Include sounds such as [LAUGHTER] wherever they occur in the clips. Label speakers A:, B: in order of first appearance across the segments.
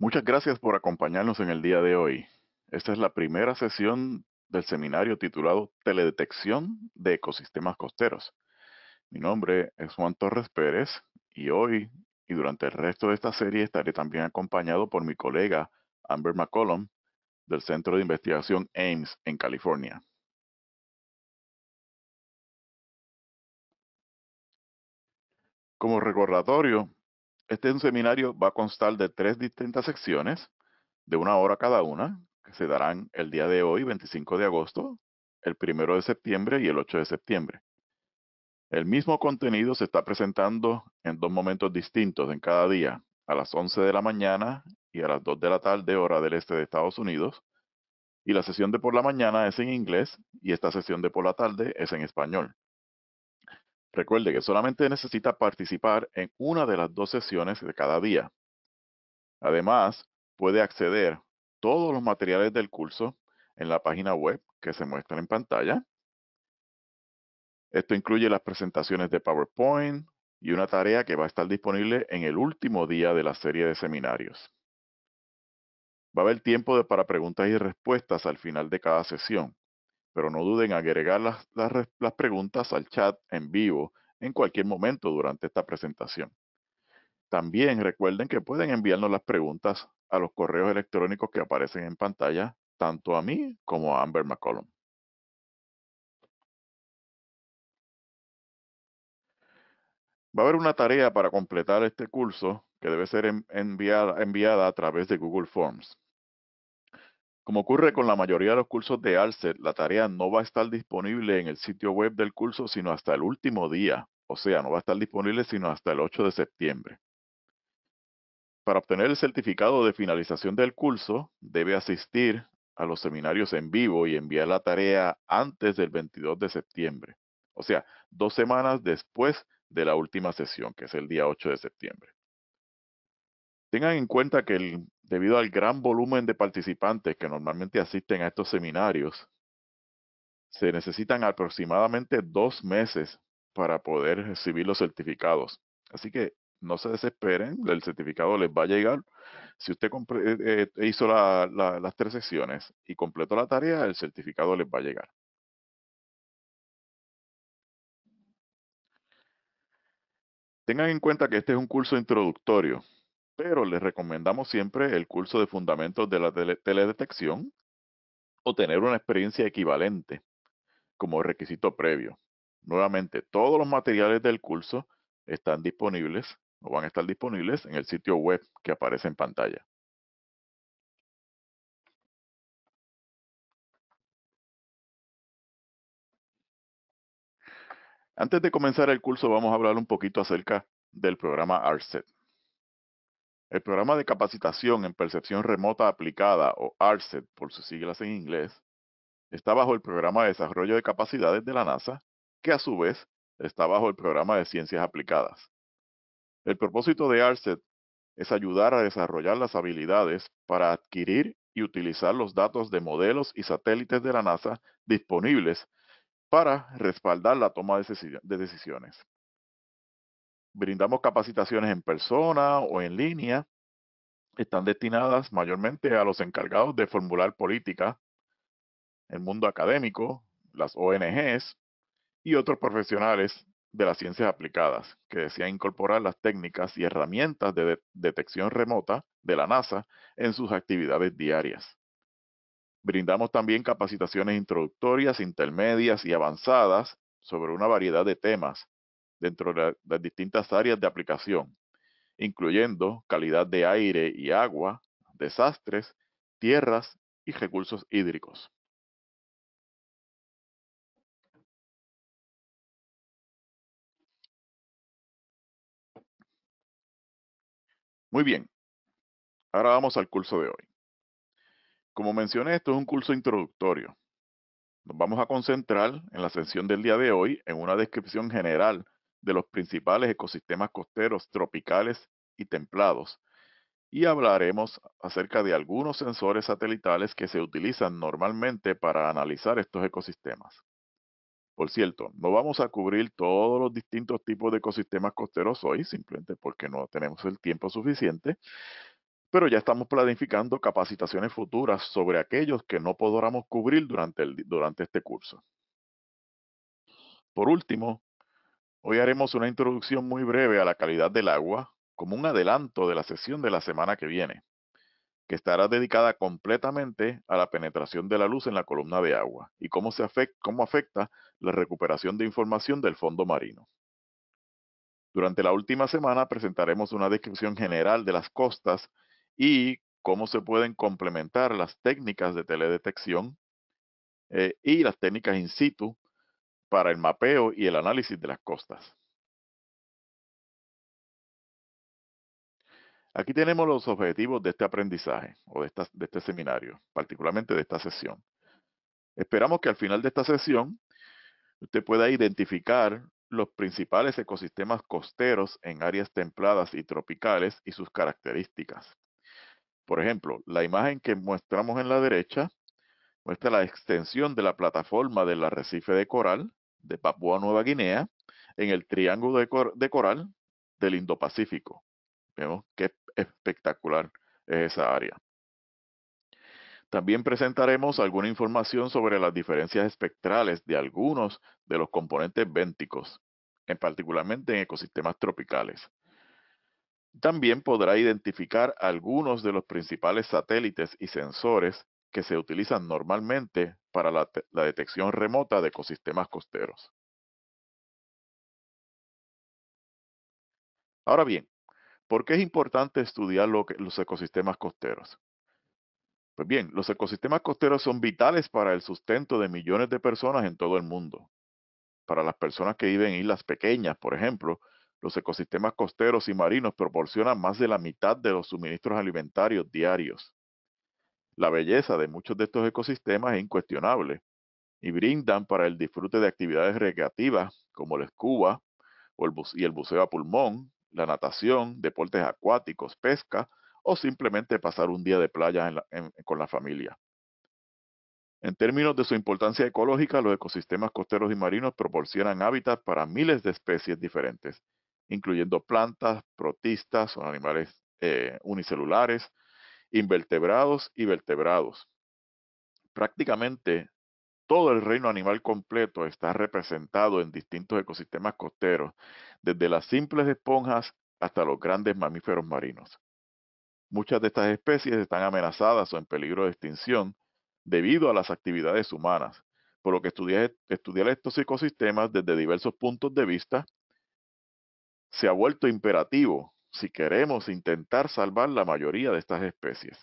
A: Muchas gracias por acompañarnos en el día de hoy. Esta es la primera sesión del seminario titulado Teledetección de Ecosistemas Costeros. Mi nombre es Juan Torres Pérez y hoy y durante el resto de esta serie estaré también acompañado por mi colega Amber McCollum del Centro
B: de Investigación Ames en California. Como recordatorio, este
A: seminario va a constar de tres distintas secciones de una hora cada una, que se darán el día de hoy, 25 de agosto, el 1 de septiembre y el 8 de septiembre. El mismo contenido se está presentando en dos momentos distintos en cada día, a las 11 de la mañana y a las 2 de la tarde, hora del este de Estados Unidos. Y la sesión de por la mañana es en inglés y esta sesión de por la tarde es en español. Recuerde que solamente necesita participar en una de las dos sesiones de cada día. Además, puede acceder todos los materiales del curso en la página web que se muestra en pantalla. Esto incluye las presentaciones de PowerPoint y una tarea que va a estar disponible en el último día de la serie de seminarios. Va a haber tiempo para preguntas y respuestas al final de cada sesión pero no duden en agregar las, preguntas al chat en vivo en cualquier momento durante esta presentación. También recuerden que pueden enviarnos las preguntas a los correos electrónicos que aparecen en pantalla,
B: tanto a mí como a Amber McCollum. Va a haber una tarea para completar este curso que
A: debe ser enviada a través de Google Forms. Como ocurre con la mayoría de los cursos de ALCET, la tarea no va a estar disponible en el sitio web del curso sino hasta el último día, o sea, no va a estar disponible sino hasta el 8 de septiembre. Para obtener el certificado de finalización del curso, debe asistir a los seminarios en vivo y enviar la tarea antes del 22 de septiembre, o sea, dos semanas después de la última sesión, que es el día 8 de septiembre. Tengan en cuenta que debido al gran volumen de participantes que normalmente asisten a estos seminarios, se necesitan aproximadamente dos meses para poder recibir los certificados. Así que no se desesperen, el certificado les va a llegar. Si usted eh, eh, hizo las tres sesiones
B: y completó la tarea, el certificado les va a llegar. Tengan en cuenta que este es un curso introductorio,
A: pero les recomendamos siempre el curso de fundamentos de la teledetección o tener una experiencia equivalente como requisito previo. Nuevamente, todos los materiales del curso están disponibles o van a estar disponibles en el
B: sitio web que aparece en pantalla. Antes de comenzar el curso vamos a hablar un poquito acerca del programa ARSET.
A: El programa de capacitación en percepción remota aplicada, o ARCET por sus siglas en inglés, está bajo el programa de desarrollo de capacidades de la NASA, que a su vez está bajo el programa de ciencias aplicadas. El propósito de ARCET es ayudar a desarrollar las habilidades para adquirir y utilizar los datos de modelos y satélites de la NASA disponibles para respaldar la toma de decisiones. Brindamos capacitaciones en persona o en línea. Están destinadas mayormente a los encargados de formular política, el mundo académico, las ONGs y otros profesionales de las ciencias aplicadas que desean incorporar las técnicas y herramientas de detección remota de la NASA en sus actividades diarias. Brindamos también capacitaciones introductorias, intermedias y avanzadas sobre una variedad de temas, dentro de las distintas áreas de aplicación, incluyendo
B: calidad de aire y agua, desastres, tierras y recursos hídricos. Muy bien, ahora vamos al curso de hoy. Como mencioné, esto es un
A: curso introductorio. Nos vamos a concentrar en la sesión del día de hoy en una descripción general de los principales ecosistemas costeros tropicales y templados, y hablaremos acerca de algunos sensores satelitales que se utilizan normalmente para analizar estos ecosistemas. Por cierto, no vamos a cubrir todos los distintos tipos de ecosistemas costeros hoy, simplemente porque no tenemos el tiempo suficiente, pero ya estamos planificando capacitaciones futuras sobre aquellos que no podamos cubrir durante, durante este curso. Por último, Hoy haremos una introducción muy breve a la calidad del agua como un adelanto de la sesión de la semana que viene, que estará dedicada completamente a la penetración de la luz en la columna de agua y cómo, se afecta, cómo afecta la recuperación de información del fondo marino. Durante la última semana presentaremos una descripción general de las costas y cómo se pueden complementar las técnicas de teledetección
B: eh, y las técnicas in situ para el mapeo y el análisis de las costas.
A: Aquí tenemos los objetivos de este aprendizaje o de, este seminario, particularmente de esta sesión. Esperamos que al final de esta sesión usted pueda identificar los principales ecosistemas costeros en áreas templadas y tropicales y sus características. Por ejemplo, la imagen que mostramos en la derecha muestra la extensión de la plataforma del arrecife de coral de Papua Nueva Guinea en el Triángulo de, Coral del Indo-Pacífico. Vemos qué espectacular es esa área. También presentaremos alguna información sobre las diferencias espectrales de algunos de los componentes vénticos, en particularmente en ecosistemas tropicales. También podrá identificar algunos de los principales satélites y sensores que se utilizan normalmente para la, detección remota de ecosistemas costeros. Ahora bien, ¿por qué es importante estudiar los ecosistemas costeros? Pues bien, los ecosistemas costeros son vitales para el sustento de millones de personas en todo el mundo. Para las personas que viven en islas pequeñas, por ejemplo, los ecosistemas costeros y marinos proporcionan más de la mitad de los suministros alimentarios diarios. La belleza de muchos de estos ecosistemas es incuestionable y brindan para el disfrute de actividades recreativas como el escuba y el buceo a pulmón, la natación, deportes acuáticos, pesca o simplemente pasar un día de playa con la familia. En términos de su importancia ecológica, los ecosistemas costeros y marinos proporcionan hábitat para miles de especies diferentes, incluyendo plantas, protistas, o animales eh, unicelulares, invertebrados y vertebrados. Prácticamente todo el reino animal completo está representado en distintos ecosistemas costeros, desde las simples esponjas hasta los grandes mamíferos marinos. Muchas de estas especies están amenazadas o en peligro de extinción debido a las actividades humanas, por lo que estudiar, estos ecosistemas desde diversos puntos de vista se ha vuelto imperativo si queremos intentar salvar la mayoría de estas especies.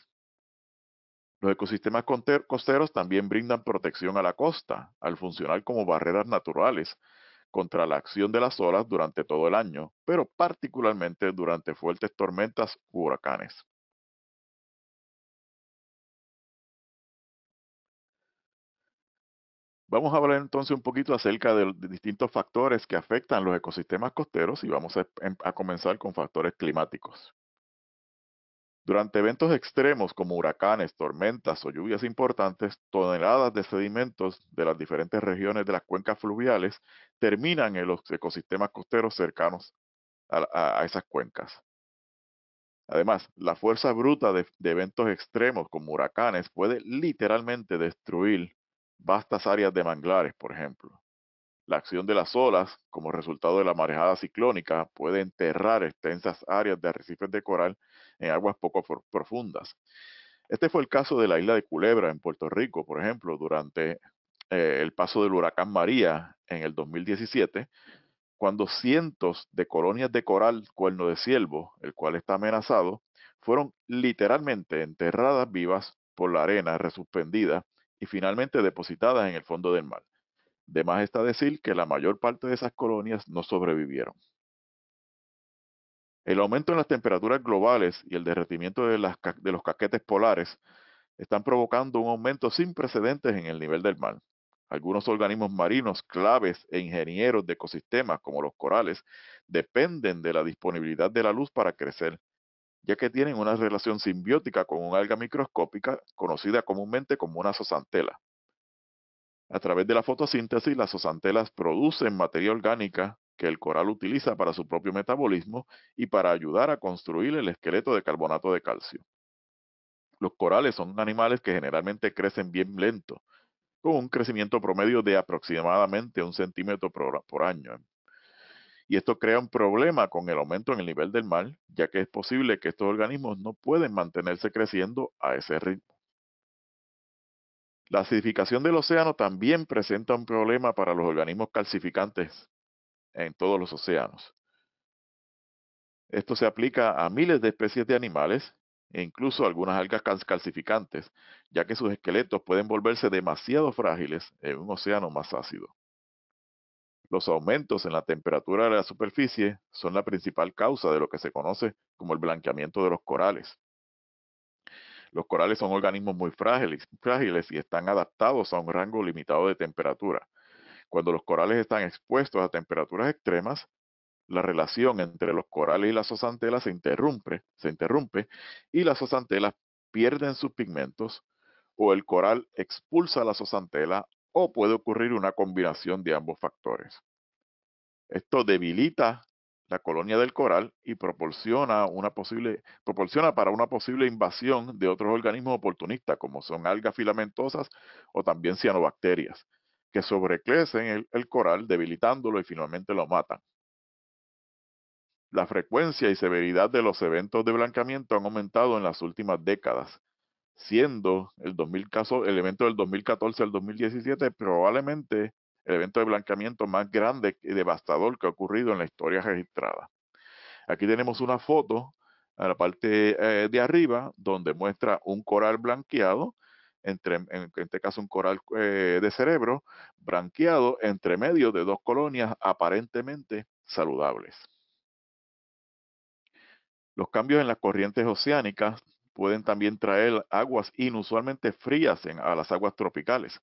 A: Los ecosistemas costeros también brindan protección a la costa, al funcionar como barreras naturales contra
B: la acción de las olas durante todo el año, pero particularmente durante fuertes tormentas u huracanes. Vamos a hablar entonces un poquito acerca de, distintos factores
A: que afectan los ecosistemas costeros y vamos em, a, comenzar con factores climáticos. Durante eventos extremos como huracanes, tormentas o lluvias importantes, toneladas de sedimentos de las diferentes regiones de las cuencas fluviales terminan en los ecosistemas costeros cercanos a, esas cuencas. Además, la fuerza bruta de, eventos extremos como huracanes puede literalmente destruir vastas áreas de manglares, por ejemplo. La acción de las olas, como resultado de la marejada ciclónica, puede enterrar extensas áreas de arrecifes de coral en aguas poco profundas. Este fue el caso de la isla de Culebra en Puerto Rico, por ejemplo, durante eh, el paso del huracán María en el 2017, cuando cientos de colonias de coral cuerno de ciervo, el cual está amenazado, fueron literalmente enterradas vivas por la arena resuspendida y finalmente depositadas en el fondo del mar. De más está decir que la mayor parte de esas colonias no sobrevivieron. El aumento en las temperaturas globales y el derretimiento de, los caquetes polares están provocando un aumento sin precedentes en el nivel del mar. Algunos organismos marinos claves e ingenieros de ecosistemas, como los corales, dependen de la disponibilidad de la luz para crecer, ya que tienen una relación simbiótica con un alga microscópica conocida comúnmente como una sosantela. A través de la fotosíntesis, las sosantelas producen materia orgánica que el coral utiliza para su propio metabolismo y para ayudar a construir el esqueleto de carbonato de calcio. Los corales son animales que generalmente crecen bien lento, con un crecimiento promedio de aproximadamente un centímetro por, año, y esto crea un problema con el aumento en el nivel del mar, ya que es posible que estos organismos no pueden mantenerse creciendo a ese ritmo. La acidificación del océano también presenta un problema para los organismos calcificantes en todos los océanos. Esto se aplica a miles de especies de animales e incluso algunas algas calcificantes, ya que sus esqueletos pueden volverse demasiado frágiles en un océano más ácido. Los aumentos en la temperatura de la superficie son la principal causa de lo que se conoce como el blanqueamiento de los corales. Los corales son organismos muy frágiles, y están adaptados a un rango limitado de temperatura. Cuando los corales están expuestos a temperaturas extremas, la relación entre los corales y las zooxantelas se interrumpe, se interrumpe y las zooxantelas pierden sus pigmentos o el coral expulsa a la zooxantela o puede ocurrir una combinación de ambos factores. Esto debilita la colonia del coral y proporciona, para una posible invasión de otros organismos oportunistas, como son algas filamentosas o también cianobacterias, que sobrecrecen el, coral, debilitándolo y finalmente lo matan. La frecuencia y severidad de los eventos de blanqueamiento han aumentado en las últimas décadas, siendo el, caso, evento del 2014 al 2017 probablemente el evento de blanqueamiento más grande y devastador que ha ocurrido en la historia registrada. Aquí tenemos una foto a la parte eh, de arriba donde muestra un coral blanqueado, en, este caso un coral eh, de cerebro, blanqueado entre medio de dos colonias aparentemente saludables. Los cambios en las corrientes oceánicas pueden también traer aguas inusualmente frías a las aguas tropicales,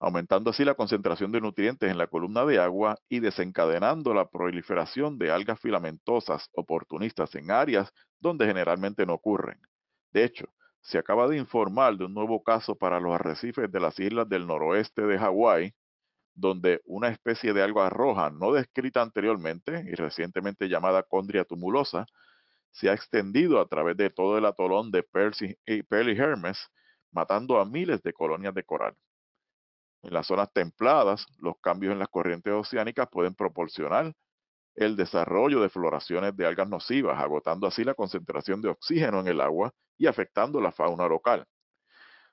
A: aumentando así la concentración de nutrientes en la columna de agua y desencadenando la proliferación de algas filamentosas oportunistas en áreas donde generalmente no ocurren. De hecho, se acaba de informar de un nuevo caso para los arrecifes de las islas del noroeste de Hawái, donde una especie de alga roja no descrita anteriormente y recientemente llamada condria tumulosa se ha extendido a través de todo el atolón de Percy, y eh, y Hermes, matando a miles de colonias de coral. En las zonas templadas, los cambios en las corrientes oceánicas pueden proporcionar el desarrollo de floraciones de algas nocivas, agotando así la concentración de oxígeno en el agua y afectando la fauna local.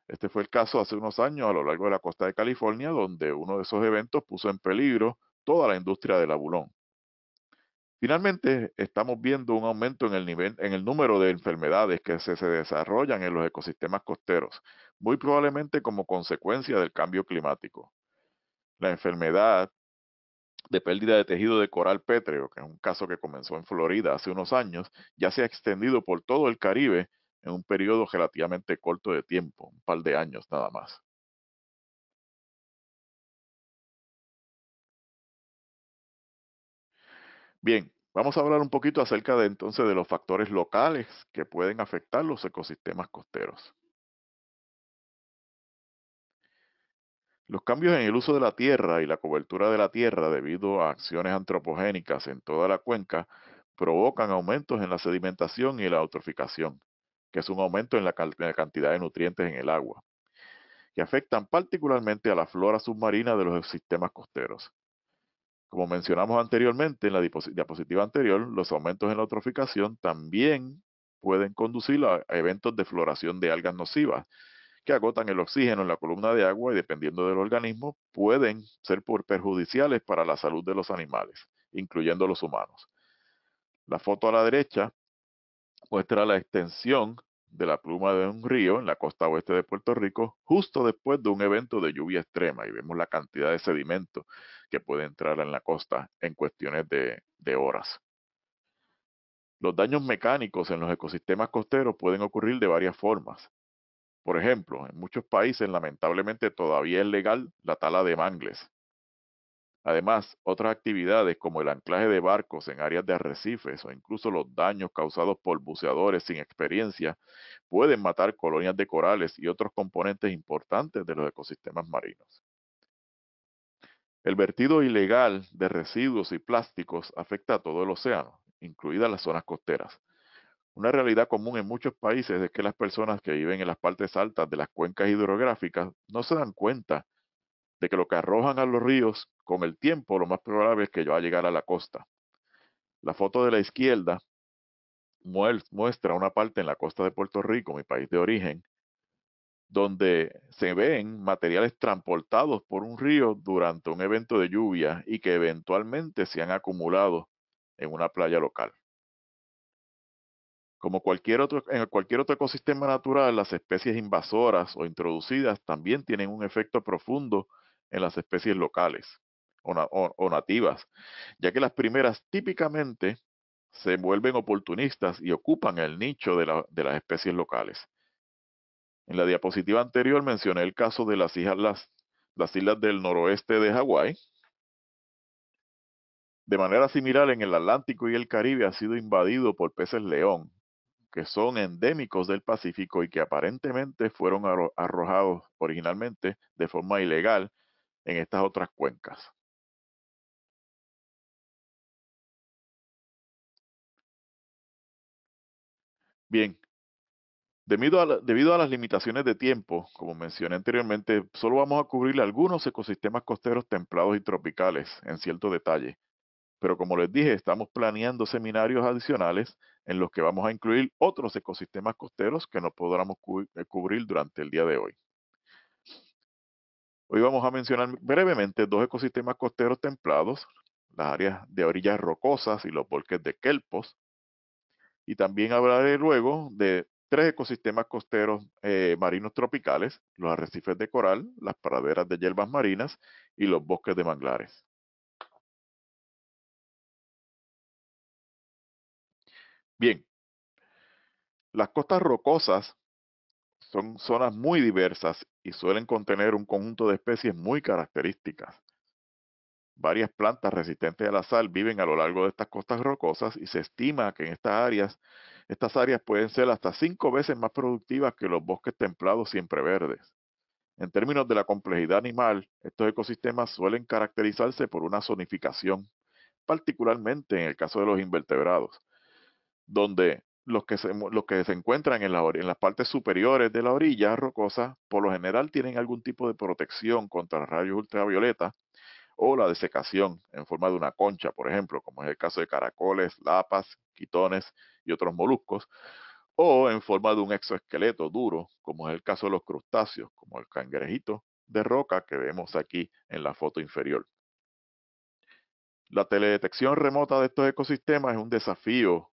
A: Este fue el caso hace unos años a lo largo de la costa de California, donde uno de esos eventos puso en peligro toda la industria del abulón. Finalmente, estamos viendo un aumento en el nivel, en el número de enfermedades que se, desarrollan en los ecosistemas costeros, muy probablemente como consecuencia del cambio climático. La enfermedad de pérdida de tejido de coral pétreo, que es un caso que comenzó en Florida hace unos años, ya se ha extendido
B: por todo el Caribe en un periodo relativamente corto de tiempo, un par de años nada más. Bien, Vamos a hablar un poquito acerca de entonces de los factores locales
A: que pueden afectar los ecosistemas costeros. Los cambios en el uso de la tierra y la cobertura de la tierra debido a acciones antropogénicas en toda la cuenca provocan aumentos en la sedimentación y la eutroficación, que es un aumento en la, cantidad de nutrientes en el agua, que afectan particularmente a la flora submarina de los ecosistemas costeros. Como mencionamos anteriormente en la diapositiva anterior, los aumentos en la eutroficación también pueden conducir a eventos de floración de algas nocivas que agotan el oxígeno en la columna de agua y dependiendo del organismo pueden ser perjudiciales para la salud de los animales, incluyendo los humanos. La foto a la derecha muestra la extensión de la pluma de un río en la costa oeste de Puerto Rico, justo después de un evento de lluvia extrema, y vemos la cantidad de sedimento que puede entrar en la costa en cuestiones de, de horas. Los daños mecánicos en los ecosistemas costeros pueden ocurrir de varias formas. Por ejemplo, en muchos países lamentablemente todavía es legal la tala de mangles, Además, otras actividades como el anclaje de barcos en áreas de arrecifes o incluso los daños causados por buceadores sin experiencia pueden matar colonias de corales y otros componentes importantes de los ecosistemas marinos. El vertido ilegal de residuos y plásticos afecta a todo el océano, incluidas las zonas costeras. Una realidad común en muchos países es que las personas que viven en las partes altas de las cuencas hidrográficas no se dan cuenta de que lo que arrojan a los ríos con el tiempo, lo más probable es que llegue a llegar a la costa. La foto de la izquierda muestra una parte en la costa de Puerto Rico, mi país de origen, donde se ven materiales transportados por un río durante un evento de lluvia y que eventualmente se han acumulado en una playa local. Como cualquier otro, en cualquier otro ecosistema natural, las especies invasoras o introducidas también tienen un efecto profundo en las especies locales o, nativas, ya que las primeras típicamente se vuelven oportunistas y ocupan el nicho de, las especies locales. En la diapositiva anterior mencioné el caso de las las islas del noroeste de Hawái. De manera similar, en el Atlántico y el Caribe ha sido invadido por peces león, que son endémicos del Pacífico y que aparentemente fueron arrojados
B: originalmente de forma ilegal en estas otras cuencas. Bien, debido a, las limitaciones de tiempo, como mencioné
A: anteriormente, solo vamos a cubrir algunos ecosistemas costeros templados y tropicales en cierto detalle. Pero como les dije, estamos planeando seminarios adicionales en los que vamos a incluir otros ecosistemas costeros que no podremos eh, cubrir durante el día de hoy. Hoy vamos a mencionar brevemente dos ecosistemas costeros templados, las áreas de orillas rocosas y los bosques de Kelpos. Y también hablaré luego de tres ecosistemas costeros eh, marinos tropicales, los arrecifes de
B: coral, las praderas de hierbas marinas y los bosques de manglares. Bien, las costas rocosas son zonas muy diversas y suelen
A: contener un conjunto de especies muy características. Varias plantas resistentes a la sal viven a lo largo de estas costas rocosas y se estima que en estas áreas, estas áreas pueden ser hasta cinco veces más productivas que los bosques templados siempre verdes. En términos de la complejidad animal, estos ecosistemas suelen caracterizarse por una zonificación, particularmente en el caso de los invertebrados, donde los que se, que se encuentran en, las partes superiores de la orilla rocosa, por lo general tienen algún tipo de protección contra rayos ultravioleta o la desecación en forma de una concha, por ejemplo, como es el caso de caracoles, lapas, quitones y otros moluscos, o en forma de un exoesqueleto duro, como es el caso de los crustáceos, como el cangrejito de roca que vemos aquí en la foto inferior. La teledetección remota de estos ecosistemas es un desafío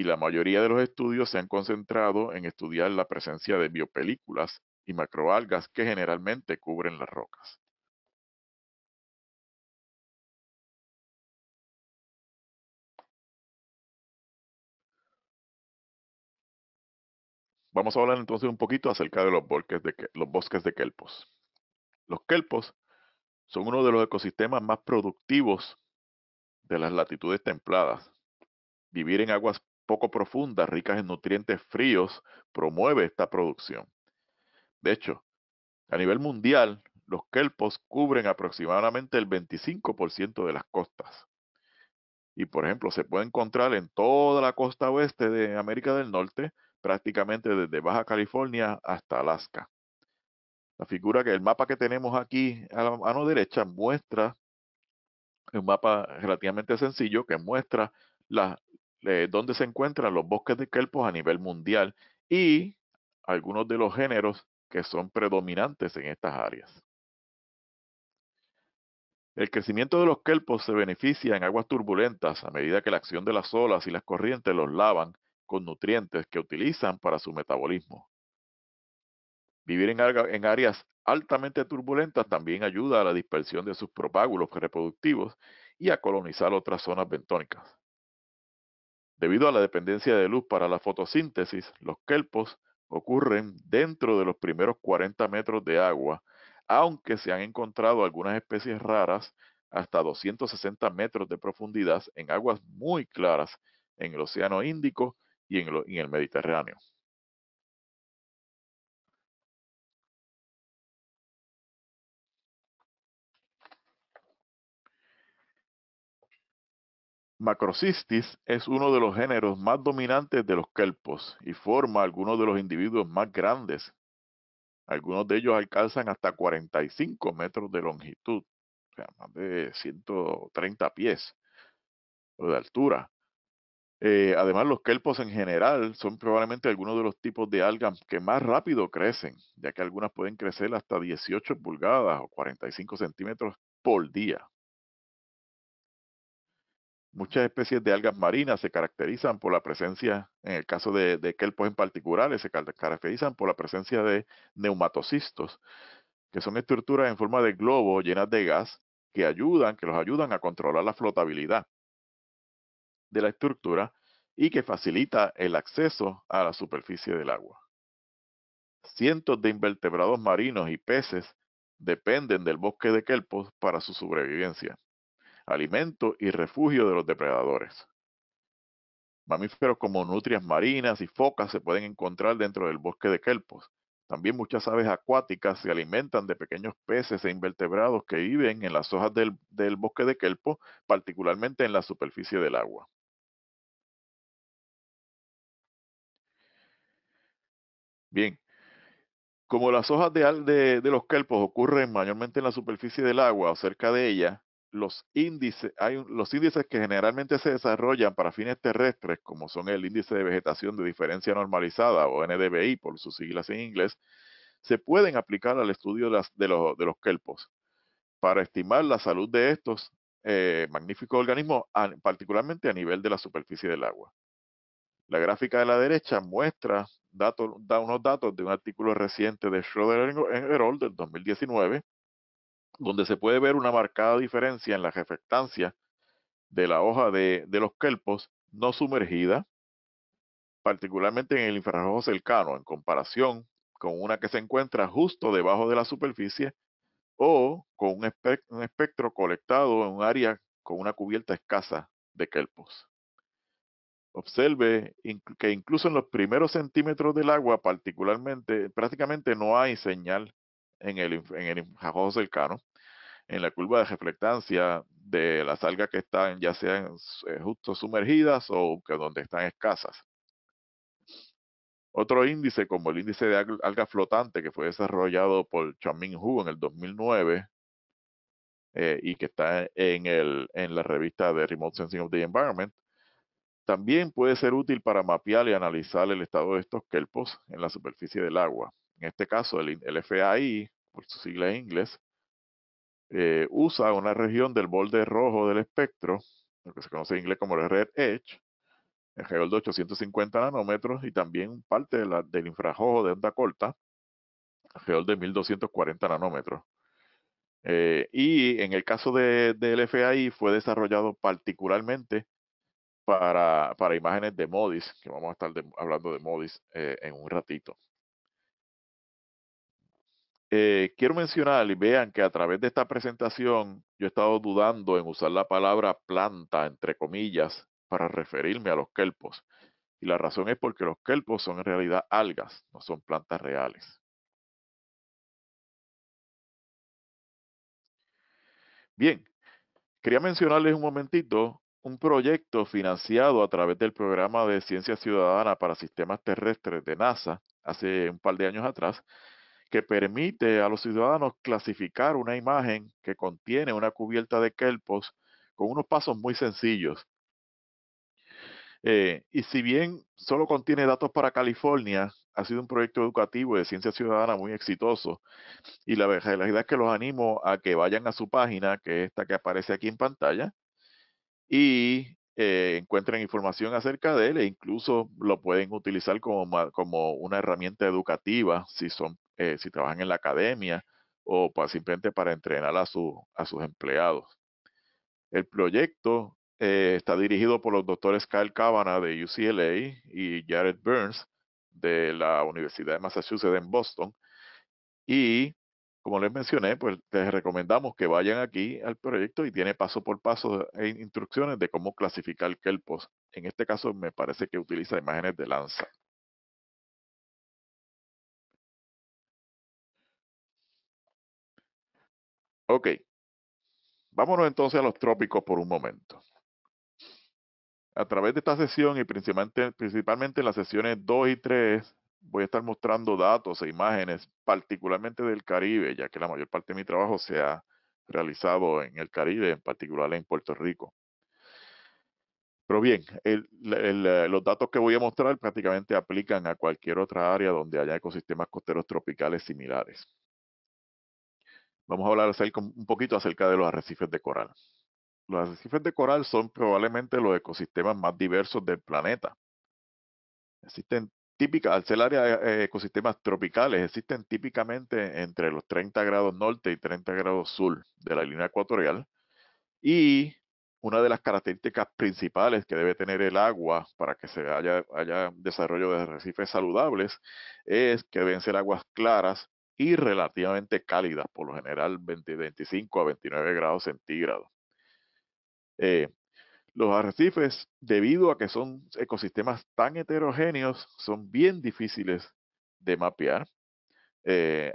A: y la mayoría de los estudios se han concentrado en estudiar la presencia de biopelículas y macroalgas que
B: generalmente cubren las rocas. Vamos a hablar entonces un poquito acerca de los bosques de, los bosques de
A: kelpos. Los kelpos son uno de los ecosistemas más productivos de las latitudes templadas. Vivir en aguas poco profundas, ricas en nutrientes fríos, promueve esta producción. De hecho, a nivel mundial, los kelpos cubren aproximadamente el 25% de las costas. Y por ejemplo, se puede encontrar en toda la costa oeste de América del Norte, prácticamente desde Baja California hasta Alaska. La figura que el mapa que tenemos aquí a la mano derecha muestra, es un mapa relativamente sencillo que muestra la, eh, donde se encuentran los bosques de kelpos a nivel mundial y algunos de los géneros que son predominantes en estas áreas. El crecimiento de los kelpos se beneficia en aguas turbulentas a medida que la acción de las olas y las corrientes los lavan con nutrientes que utilizan para su metabolismo. Vivir en, áreas altamente turbulentas también ayuda a la dispersión de sus propágulos reproductivos y a colonizar otras zonas bentónicas. Debido a la dependencia de luz para la fotosíntesis, los kelpos ocurren dentro de los primeros 40 metros de agua, aunque se han encontrado algunas especies raras hasta 260 metros de profundidad en aguas muy claras en el Océano Índico y en, el
B: Mediterráneo. Macrocystis es uno de los géneros más dominantes de los
A: kelpos y forma algunos de los individuos más grandes. Algunos de ellos alcanzan hasta 45 metros de longitud, o sea, más de 130 pies de altura. Eh, además, los kelpos en general son probablemente algunos de los tipos de algas que más rápido crecen, ya que algunas pueden crecer hasta 18 pulgadas o 45 centímetros por día. Muchas especies de algas marinas se caracterizan por la presencia, en el caso de, kelpos en particular, se caracterizan por la presencia de neumatocistos, que son estructuras en forma de globo llenas de gas que ayudan, que los ayudan a controlar la flotabilidad de la estructura y que facilita el acceso a la superficie del agua. Cientos de invertebrados marinos y peces dependen del bosque de kelpos para su sobrevivencia alimento y refugio de los depredadores. Mamíferos como nutrias marinas y focas se pueden encontrar dentro del bosque de kelpos. También muchas aves acuáticas se alimentan de pequeños peces e invertebrados que viven en las hojas del, bosque de kelpo,
B: particularmente en la superficie del agua. Bien, como las hojas de, de
A: los kelpos ocurren mayormente en la superficie del agua o cerca de ella, los índices, hay los índices que generalmente se desarrollan para fines terrestres, como son el índice de vegetación de diferencia normalizada o NDVI por sus siglas en inglés, se pueden aplicar al estudio de, los, kelpos para estimar la salud de estos eh, magníficos organismos, particularmente a nivel de la superficie del agua. La gráfica de la derecha muestra datos, da unos datos de un artículo reciente de Schroeder en al. del 2019 donde se puede ver una marcada diferencia en la reflectancia de la hoja de, los kelpos no sumergida, particularmente en el infrarrojo cercano, en comparación con una que se encuentra justo debajo de la superficie o con un, espectro colectado en un área con una cubierta escasa de kelpos. Observe que incluso en los primeros centímetros del agua, particularmente, prácticamente no hay señal en el, en cercano en la curva de reflectancia de las algas que están ya sean eh, justo sumergidas o que donde están escasas. Otro índice, como el índice de alga flotante que fue desarrollado por Chamin Hu en el 2009 eh, y que está en, el, en la revista de Remote Sensing of the Environment, también puede ser útil para mapear y analizar el estado de estos kelpos en la superficie del agua. En este caso, el, el FAI, por su sigla en inglés, eh, usa una región del borde rojo del espectro, lo que se conoce en inglés como el red edge, geol de 850 nanómetros y también parte del infrarrojo de onda corta, alrededor de 1240 nanómetros. Eh, y en el caso del de, FAI fue desarrollado particularmente para, imágenes de MODIS, que vamos a estar hablando de MODIS eh, en un ratito. Eh, quiero mencionar y vean que a través de esta presentación yo he estado dudando en usar la palabra planta, entre comillas, para referirme a los kelpos. Y la razón es porque los
B: kelpos son en realidad algas, no son plantas reales. Bien, quería mencionarles un
A: momentito un proyecto financiado a través del programa de Ciencia Ciudadana para Sistemas Terrestres de NASA hace un par de años atrás, que permite a los ciudadanos clasificar una imagen que contiene una cubierta de kelpos con unos pasos muy sencillos. Eh, y si bien solo contiene datos para California, ha sido un proyecto educativo de ciencia ciudadana muy exitoso. Y la realidad es que los animo a que vayan a su página, que es esta que aparece aquí en pantalla, y encuentran eh, encuentren información acerca de él e incluso lo pueden utilizar como, una herramienta educativa si, son, eh, si trabajan en la academia o simplemente para entrenar a, su, a sus empleados. El proyecto eh, está dirigido por los doctores Kyle Cabana de UCLA y Jared Burns de la Universidad de Massachusetts en Boston y como les mencioné, pues les recomendamos que vayan aquí al proyecto y tiene paso por paso e
B: instrucciones de cómo clasificar kelpos. En este caso me parece que utiliza imágenes de lanza. Ok, vámonos entonces a los trópicos por un momento.
A: A través de esta sesión y principalmente, principalmente en las sesiones 2 y 3 voy a estar mostrando datos e imágenes, particularmente del Caribe, ya que la mayor parte de mi trabajo se ha realizado en el Caribe, en particular en Puerto Rico. Pero bien, eh, los datos que voy a mostrar prácticamente aplican a cualquier otra área donde haya ecosistemas costeros tropicales similares. Vamos a hablar un poquito acerca de los arrecifes de coral. Los arrecifes de coral son probablemente los ecosistemas más diversos del planeta. Existen típica, al ser el área de eh, ecosistemas tropicales, existen típicamente entre los 30 grados norte y 30 grados sur de la línea ecuatorial. Y una de las características principales que debe tener el agua para que se haya, desarrollo de arrecifes saludables es que deben ser aguas claras y relativamente cálidas, por lo general 20, 25 a 29 grados centígrados. Eh, los arrecifes, debido a que son ecosistemas tan heterogéneos, son bien difíciles de mapear, eh,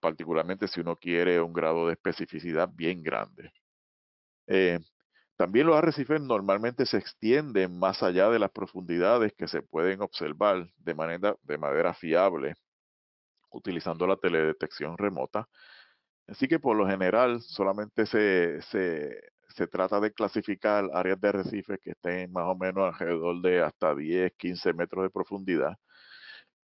A: particularmente si uno quiere un grado de especificidad bien grande. Eh, también los arrecifes normalmente se extienden más allá de las profundidades que se pueden observar de manera, de manera fiable utilizando la teledetección remota. Así que por lo general solamente se, se trata de clasificar áreas de arrecife que estén más o menos alrededor de hasta 10, 15 metros de profundidad,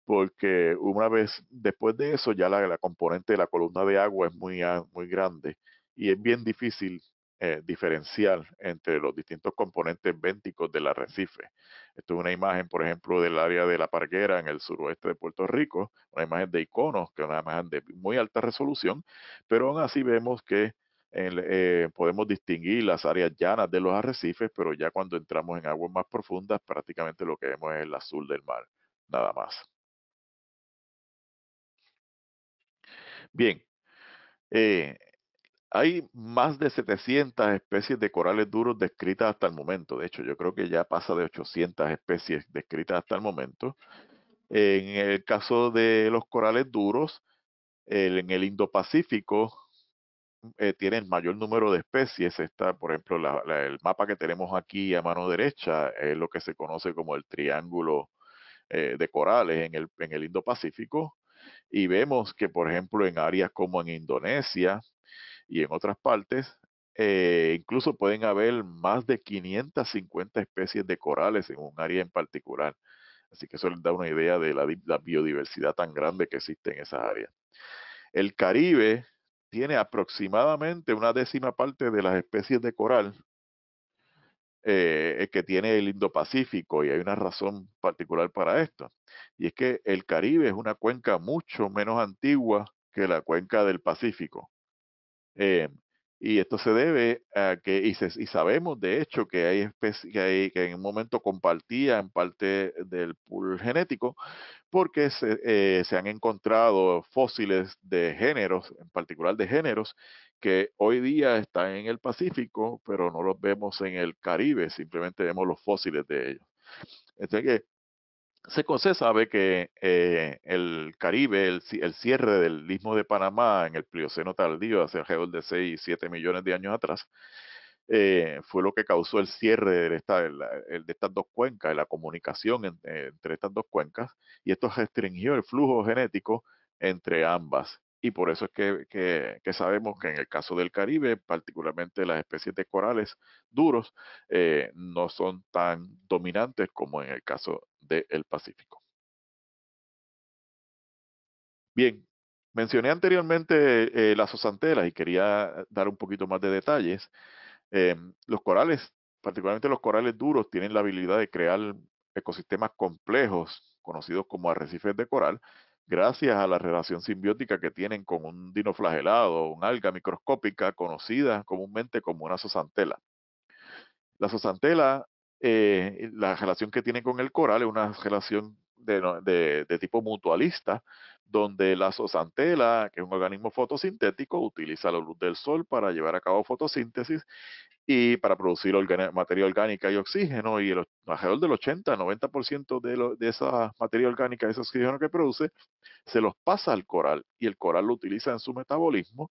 A: porque una vez después de eso ya la, componente de la columna de agua es muy, muy grande y es bien difícil eh, diferenciar entre los distintos componentes bénticos del arrecife. Esto es una imagen, por ejemplo, del área de la Parguera en el suroeste de Puerto Rico, una imagen de iconos, que es una imagen de muy alta resolución, pero aún así vemos que eh, podemos distinguir las áreas llanas de los arrecifes, pero ya cuando entramos en aguas más profundas, prácticamente lo que vemos es el azul del mar, nada más. Bien, eh, hay más de 700 especies de corales duros descritas hasta el momento. De hecho, yo creo que ya pasa de 800 especies descritas hasta el momento. En el caso de los corales duros, en el Indo-Pacífico eh, tienen mayor número de especies. Está, por ejemplo, el mapa que tenemos aquí a mano derecha es lo que se conoce como el triángulo eh, de corales en el, en el Indo-Pacífico. Y vemos que, por ejemplo, en áreas como en Indonesia y en otras partes, eh, incluso pueden haber más de 550 especies de corales en un área en particular. Así que eso les da una idea de la, la biodiversidad tan grande que existe en esas áreas. El Caribe tiene aproximadamente una décima parte de las especies de coral eh, que tiene el Indo-Pacífico y hay una razón particular para esto. Y es que el Caribe es una cuenca mucho menos antigua que la cuenca del Pacífico. Eh, y esto se debe a que, y, sabemos de hecho que hay especies que, que en un momento compartían parte del pool genético, porque eh, se, han encontrado fósiles de géneros, en particular de géneros, que hoy día están en el Pacífico, pero no los vemos en el Caribe, simplemente vemos los fósiles de ellos. Entonces, se sabe que eh, el Caribe, el, cierre del istmo de Panamá en el Plioceno tardío, hace alrededor de 6 y 7 millones de años atrás, eh, fue lo que causó el cierre de, de estas dos cuencas, la comunicación eh, entre estas dos cuencas, y esto restringió el flujo genético entre ambas. Y por eso es que, sabemos que en el caso del Caribe, particularmente las especies de corales duros, no son tan dominantes como en el caso del Pacífico. Bien, mencioné anteriormente eh, las osantelas y quería dar un poquito más de detalles. Em, los corales, particularmente los corales duros, tienen la habilidad de crear ecosistemas complejos, conocidos como arrecifes de coral, gracias a la relación simbiótica que tienen con un dinoflagelado, una alga microscópica conocida comúnmente como una sosantela. La sosantela eh, la relación que tiene con el coral es una relación de, tipo mutualista, donde la sosantela, que es un organismo fotosintético, utiliza la luz del sol para llevar a cabo fotosíntesis y para producir materia orgánica y oxígeno, y el, alrededor del 80-90% de, de esa materia orgánica, ese oxígeno que produce, se los pasa al coral, y el coral lo utiliza en su metabolismo,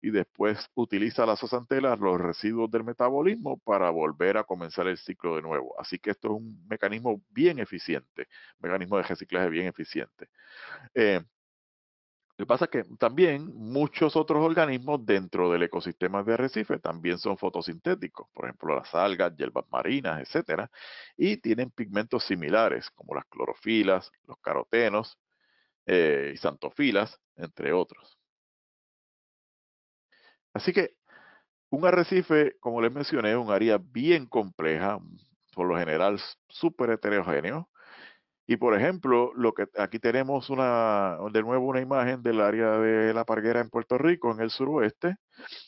A: y después utiliza las asantelas, los residuos del metabolismo, para volver a comenzar el ciclo de nuevo. Así que esto es un mecanismo bien eficiente, mecanismo de reciclaje bien eficiente. Eh, lo que pasa es que también muchos otros organismos dentro del ecosistema de arrecife también son fotosintéticos, por ejemplo las algas, hierbas marinas, etcétera, y tienen pigmentos similares como las clorofilas, los carotenos eh, y santofilas, entre otros. Así que un arrecife, como les mencioné, es un área bien compleja, por lo general súper heterogéneo. Y por ejemplo, lo que aquí tenemos una, de nuevo una imagen del área de la parguera en Puerto Rico, en el suroeste,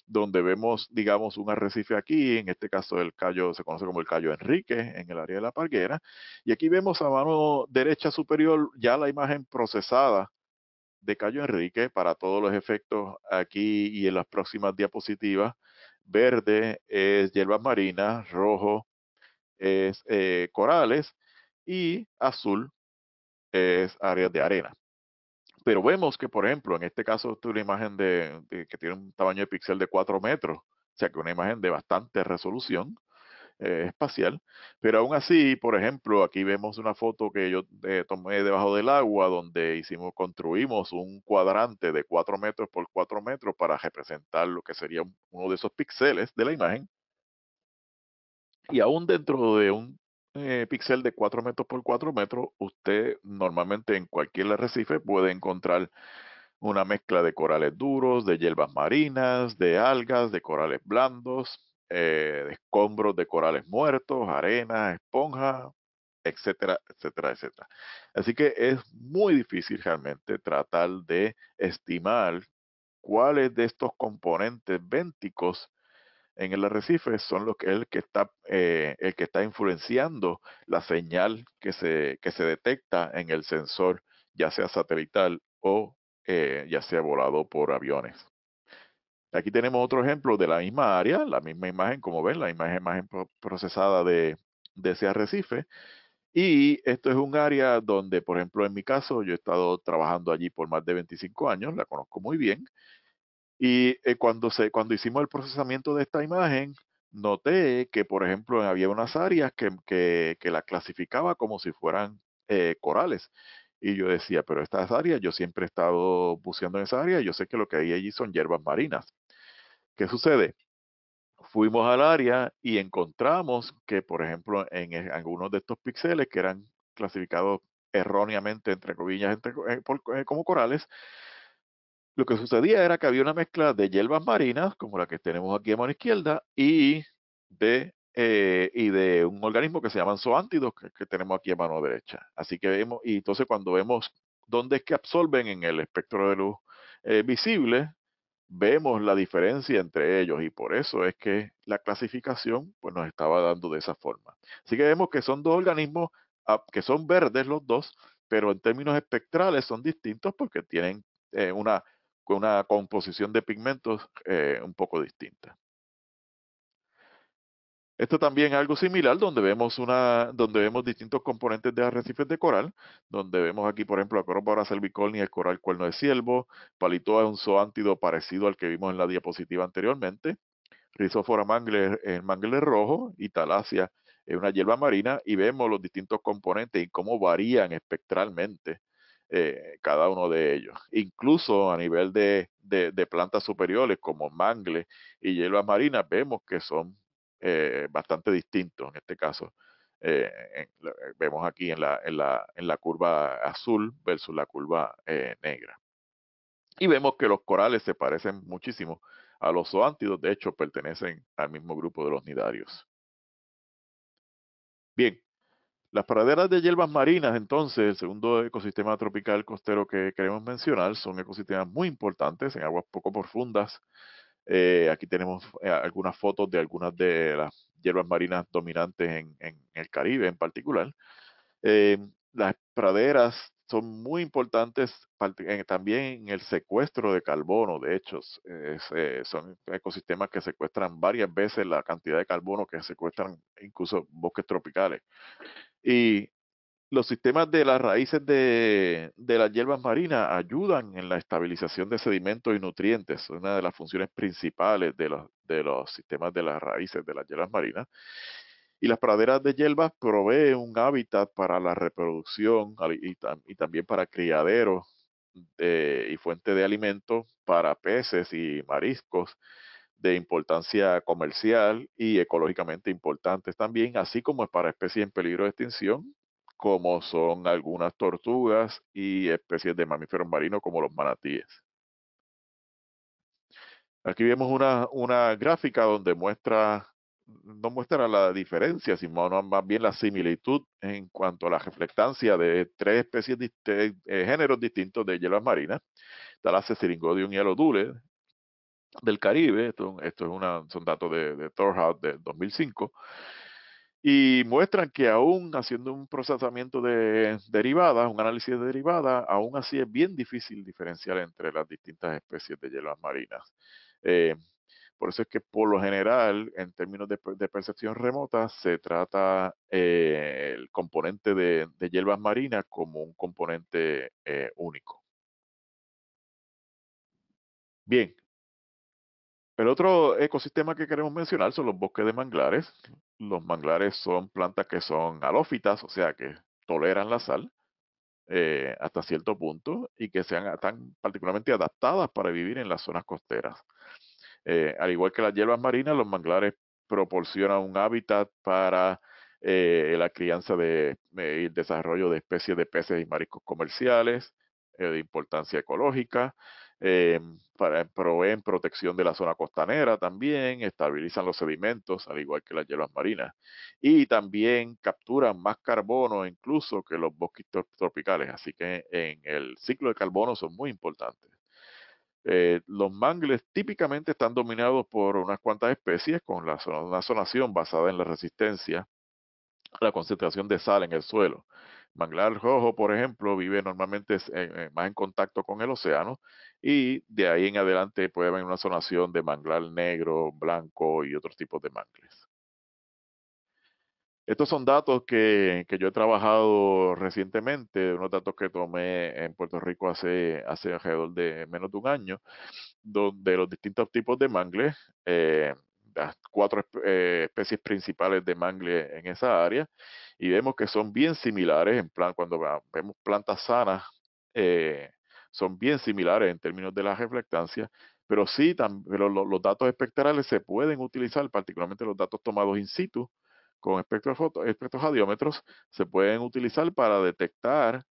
A: donde vemos, digamos, un arrecife aquí, en este caso el cayo, se conoce como el Cayo Enrique, en el área de la parguera. Y aquí vemos a mano derecha superior ya la imagen procesada de Cayo Enrique para todos los efectos aquí y en las próximas diapositivas. Verde es hierbas marinas, rojo es eh, corales y azul es áreas de arena. Pero vemos que, por ejemplo, en este caso es una imagen de, que tiene un tamaño de píxel de 4 metros, o sea que una imagen de bastante resolución. Eh, espacial. Pero aún así, por ejemplo, aquí vemos una foto que yo eh, tomé debajo del agua donde hicimos, construimos un cuadrante de 4 metros por 4 metros para representar lo que sería uno de esos píxeles de la imagen. Y aún dentro de un eh, píxel de 4 metros por 4 metros, usted normalmente en cualquier arrecife puede encontrar una mezcla de corales duros, de hierbas marinas, de algas, de corales blandos, eh, de escombros de corales muertos, arena, esponja, etcétera, etcétera, etcétera. Así que es muy difícil realmente tratar de estimar cuáles de estos componentes bénticos en el arrecife son los que, el, que está, eh, el que está influenciando la señal que se, que se detecta en el sensor, ya sea satelital o eh, ya sea volado por aviones. Aquí tenemos otro ejemplo de la misma área, la misma imagen, como ven, la imagen imagen procesada de, ese arrecife. Y esto es un área donde, por ejemplo, en mi caso, yo he estado trabajando allí por más de 25 años, la conozco muy bien. Y eh, cuando, cuando hicimos el procesamiento de esta imagen, noté que, por ejemplo, había unas áreas que, que, que la clasificaba como si fueran eh, corales. Y yo decía, pero estas áreas, yo siempre he estado buceando en esa área, yo sé que lo que hay allí son hierbas marinas. ¿Qué sucede? Fuimos al área y encontramos que, por ejemplo, en, e, algunos de estos píxeles que eran clasificados erróneamente, entre comillas, entre, eh, eh, como corales, lo que sucedía era que había una mezcla de hierbas marinas, como la que tenemos aquí a mano izquierda, y de, eh, y de un organismo que se llama zoántidos, que, tenemos aquí a mano derecha. Así que vemos, y entonces cuando vemos dónde es que absorben en el espectro de luz visible, vemos la diferencia entre ellos y por eso es que la clasificación pues, nos estaba dando de esa forma. Así que vemos que son dos organismos ah, que son verdes los dos, pero en términos espectrales son distintos porque tienen eh, una, composición de pigmentos eh, un poco distinta. Esto también es algo similar donde vemos, una, donde vemos distintos componentes de arrecifes de coral, donde vemos aquí, por ejemplo, la cervicornis, el coral cuerno de ciervo, palitoa es un zoántido parecido al que vimos en la diapositiva anteriormente, rizófora mangle es el mangle rojo y talasia es una hierba marina y vemos los distintos componentes y cómo varían espectralmente eh, cada uno de ellos. Incluso a nivel de, de plantas superiores como mangle y hierbas marinas vemos que son eh, bastante distinto en este caso. Eh, eh, vemos aquí en la, en, la, curva azul versus la curva negra. Y vemos que los corales se parecen muchísimo a los zoántidos, de hecho pertenecen al mismo grupo de los nidarios. Bien, las praderas de hierbas marinas, entonces, el segundo ecosistema tropical costero que queremos mencionar, son ecosistemas muy importantes en aguas poco profundas, eh, aquí tenemos eh, algunas fotos de algunas de las hierbas marinas dominantes en, el Caribe en particular. Eh, las praderas son muy importantes también en el secuestro de carbono, de hecho, son ecosistemas que secuestran varias veces la cantidad de carbono que secuestran incluso bosques tropicales. Y los sistemas de las raíces de, las hierbas marinas ayudan en la estabilización de sedimentos y nutrientes. Es una de las funciones principales de los, sistemas de las raíces de las hierbas marinas. Y las praderas de hierbas proveen un hábitat para la reproducción y, también para criaderos eh, y fuente de alimento para peces y mariscos de importancia comercial y ecológicamente importantes también, así como para especies en peligro de extinción como son algunas tortugas y especies de mamíferos marinos como los manatíes. Aquí vemos una, una gráfica donde muestra, no muestra la diferencia, sino más bien la similitud en cuanto a la reflectancia de tres especies, de, eh, géneros distintos de hielo marinas. Está la y hielo del Caribe, esto, es son datos de, de de 2005 y muestran que aún haciendo un procesamiento de derivadas, un análisis de derivadas, aún así es bien difícil diferenciar entre las distintas especies de hierbas marinas. Eh, por eso es que por lo general, en términos de, percepción remota, se trata eh, el componente de, de, hierbas marinas como un componente eh, único. Bien, el otro ecosistema que queremos mencionar son los bosques de manglares. Los manglares son plantas que son alófitas, o sea, que toleran la sal eh, hasta cierto punto y que sean están particularmente adaptadas para vivir en las zonas costeras. Eh, al igual que las hierbas marinas, los manglares proporcionan un hábitat para eh, la crianza de, y el desarrollo de especies de peces y mariscos comerciales, de importancia ecológica, Em, para, proveen protección de la zona costanera también, estabilizan los sedimentos, al igual que las hierbas marinas, y también capturan más carbono incluso que los bosques tropicales, así que en el ciclo de carbono son muy importantes. Eh, los mangles típicamente están dominados por unas cuantas especies con la zona, una zonación basada en la resistencia a la concentración de sal en el suelo. Manglar rojo, por ejemplo, vive normalmente más en contacto con el océano y de ahí en adelante puede haber una zonación de manglar negro, blanco y otros tipos de mangles. Estos son datos que, yo he trabajado recientemente, unos datos que tomé en Puerto Rico hace, hace alrededor de menos de un año, donde los distintos tipos de mangles, eh, cuatro eh, especies principales de mangle en esa área y vemos que son bien similares en plan cuando vemos plantas sanas eh, son bien similares en términos de la reflectancia pero sí los datos espectrales se pueden utilizar particularmente los datos tomados in situ con espectros radiómetros se pueden utilizar para detectar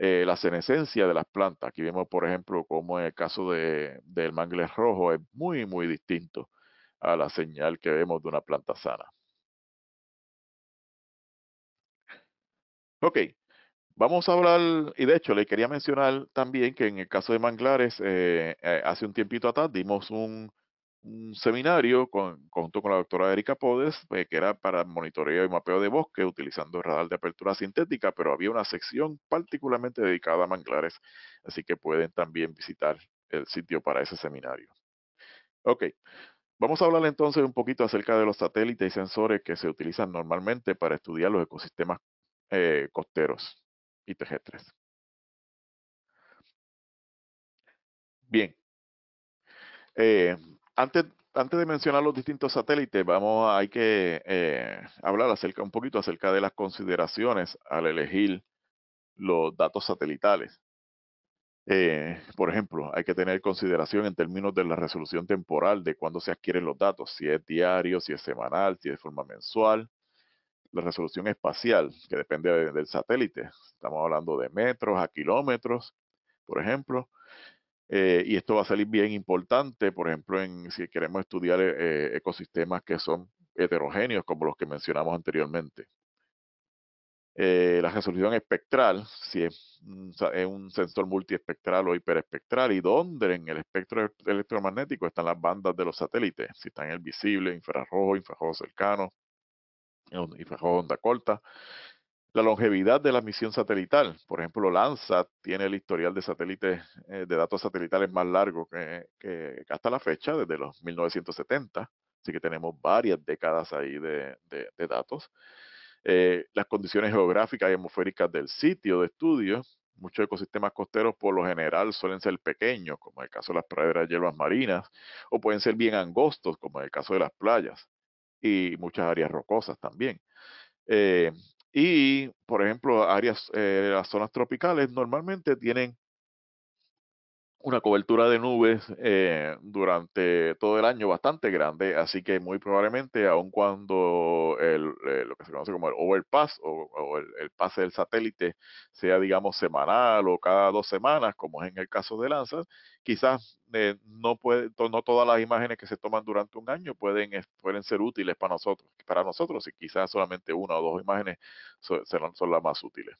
A: eh, la senescencia de las plantas. Aquí vemos, por ejemplo, como en el caso de, del mangle rojo es muy, muy distinto a la señal que vemos de una planta sana. Ok, vamos a hablar, y de hecho le quería mencionar también que en el caso de manglares, eh, eh, hace un tiempito atrás dimos un, seminario con, junto con la doctora Erika Podes, pues, que era para monitoreo y mapeo de bosque utilizando radar de apertura sintética, pero había una sección particularmente dedicada a manglares, así que pueden también visitar el sitio para ese seminario. Ok, Vamos a hablar entonces un poquito acerca de los satélites y sensores que se
B: utilizan normalmente para estudiar los ecosistemas eh, costeros y terrestres. Bien.
A: Eh, antes, antes, de mencionar los distintos satélites, vamos, hay que eh, hablar acerca, un poquito acerca de las consideraciones al elegir los datos satelitales. Eh, por ejemplo, hay que tener consideración en términos de la resolución temporal de cuándo se adquieren los datos, si es diario, si es semanal, si es de forma mensual. La resolución espacial, que depende del satélite. Estamos hablando de metros a kilómetros, por ejemplo. Eh, y esto va a salir bien importante, por ejemplo, en si queremos estudiar eh, ecosistemas que son heterogéneos, como los que mencionamos anteriormente. Eh, la resolución espectral, si es, mm, es un sensor multiespectral o hiperespectral, y dónde en el espectro e-, electromagnético están las bandas de los satélites, si están en el visible, infrarrojo, infrarrojo cercano, infrarrojo onda corta. La longevidad de la misión satelital, por ejemplo, Landsat tiene el historial de satélites, eh, de datos satelitales más largo que, hasta la fecha, desde los 1970, así que tenemos varias décadas ahí de, de datos. Eh, las condiciones geográficas y atmosféricas del sitio de estudio. Muchos ecosistemas costeros por lo general suelen ser pequeños, como en el caso de las praderas y hierbas marinas, o pueden ser bien angostos, como en el caso de las playas, y muchas áreas rocosas también. Eh, y, por ejemplo, áreas, eh, las zonas tropicales normalmente tienen una cobertura de nubes eh, durante todo el año bastante grande, así que muy probablemente, aun cuando eh, lo que se conoce como el overpass o, el, pase del satélite sea, digamos, semanal o cada dos semanas, como es en el caso de Lanzas, quizás eh, no, todas las imágenes que se toman durante un año pueden, ser útiles para nosotros, para nosotros y quizás solamente una o dos imágenes son, las más útiles.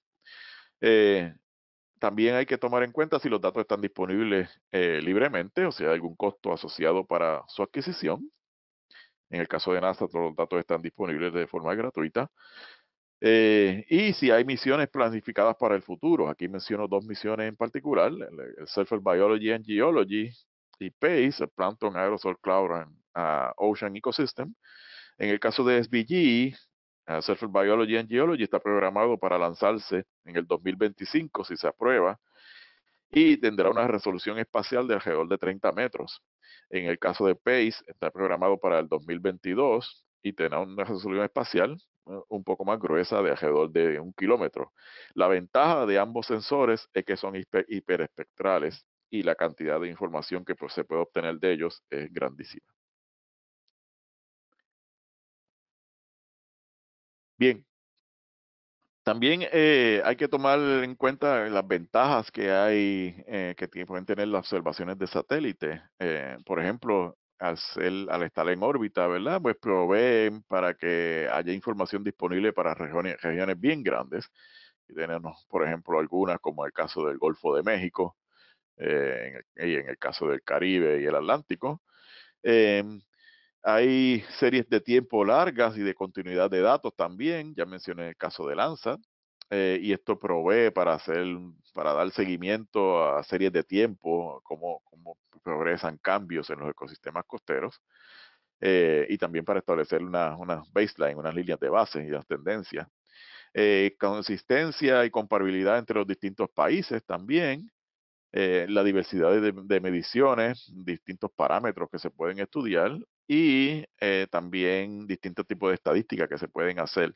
A: También hay que tomar en cuenta si los datos están disponibles eh, libremente o si hay algún costo asociado para su adquisición. En el caso de NASA, todos los datos están disponibles de forma gratuita. Eh, y si hay misiones planificadas para el futuro, aquí menciono dos misiones en particular, el, Biology and Geology y PACE, el Plankton Aerosol Cloud and ah, Ocean Ecosystem. En el caso de SBG, Surfer Biology and Geology está programado para lanzarse en el 2025 si se aprueba y tendrá una resolución espacial de alrededor de 30 metros. En el caso de PACE está programado para el 2022 y tendrá una resolución espacial eh, un poco más gruesa de alrededor de un kilómetro. La ventaja de ambos sensores es que son hiperespectrales y la cantidad de información que pues, se puede obtener de
B: ellos es grandísima. Bien, también eh, hay que tomar en cuenta
A: las ventajas que hay, eh, que pueden tener las observaciones de satélite. Eh, por ejemplo, al, estar en órbita, ¿verdad? Pues proveen para que haya información disponible para regiones, regiones bien grandes. Y tenemos, por ejemplo, algunas como el caso del Golfo de México, eh, y en el caso del Caribe y el Atlántico. Em, hay series de tiempo largas y de continuidad de datos también, ya mencioné el caso de Lanza, eh, y esto provee para hacer, para dar seguimiento a series de tiempo, cómo, progresan cambios en los ecosistemas costeros, eh, y también para establecer unas una baseline, unas líneas de base y las tendencias. Eh, consistencia y comparabilidad entre los distintos países también, la diversidad de, de, mediciones, distintos parámetros que se pueden estudiar y eh, también distintos tipos de estadísticas que se pueden hacer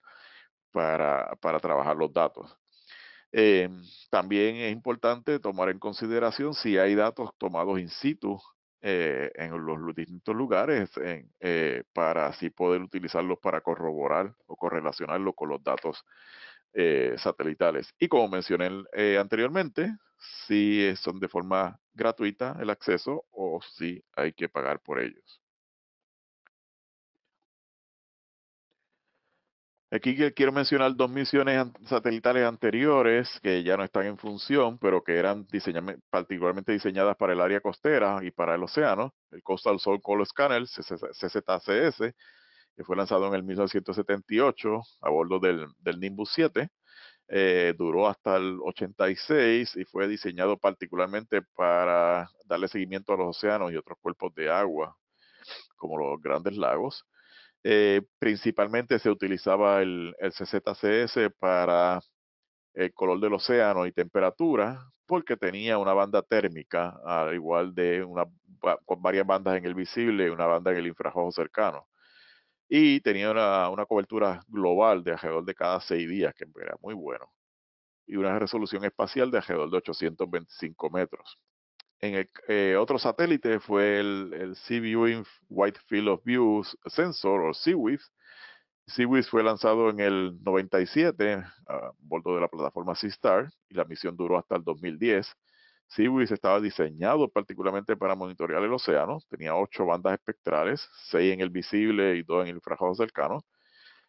A: para, trabajar los datos. Eh, también es importante tomar en consideración si hay datos tomados in situ eh, en los, distintos lugares para así poder utilizarlos para corroborar o correlacionarlo con los datos satelitales. Y como mencioné anteriormente, si son de forma gratuita el acceso o si hay que pagar por ellos. Aquí quiero mencionar dos misiones satelitales anteriores que ya no están en función, pero que eran particularmente diseñadas para el área costera y para el océano, el Coastal Sol Color Scanner, CZCS, que fue lanzado en el 1978 a bordo del, Nimbus 7. Eh, duró hasta el 86 y fue diseñado particularmente para darle seguimiento a los océanos y otros cuerpos de agua, como los grandes lagos. Eh, principalmente se utilizaba el, el CZCS para el color del océano y temperatura, porque tenía una banda térmica, al igual de una, con varias bandas en el visible y una banda en el infrarrojo cercano. Y tenía una, una cobertura global de alrededor de cada seis días, que era muy bueno. Y una resolución espacial de alrededor de 825 metros. Eh, otro satélite fue el, Sea Viewing Wide Field of View Sensor o sea-wis fue lanzado en el 97 a bordo de la plataforma Star y la misión duró hasta el 2010. wis estaba diseñado particularmente para monitorear el océano. Tenía ocho bandas espectrales, seis en el visible y dos en el infrarrojo cercano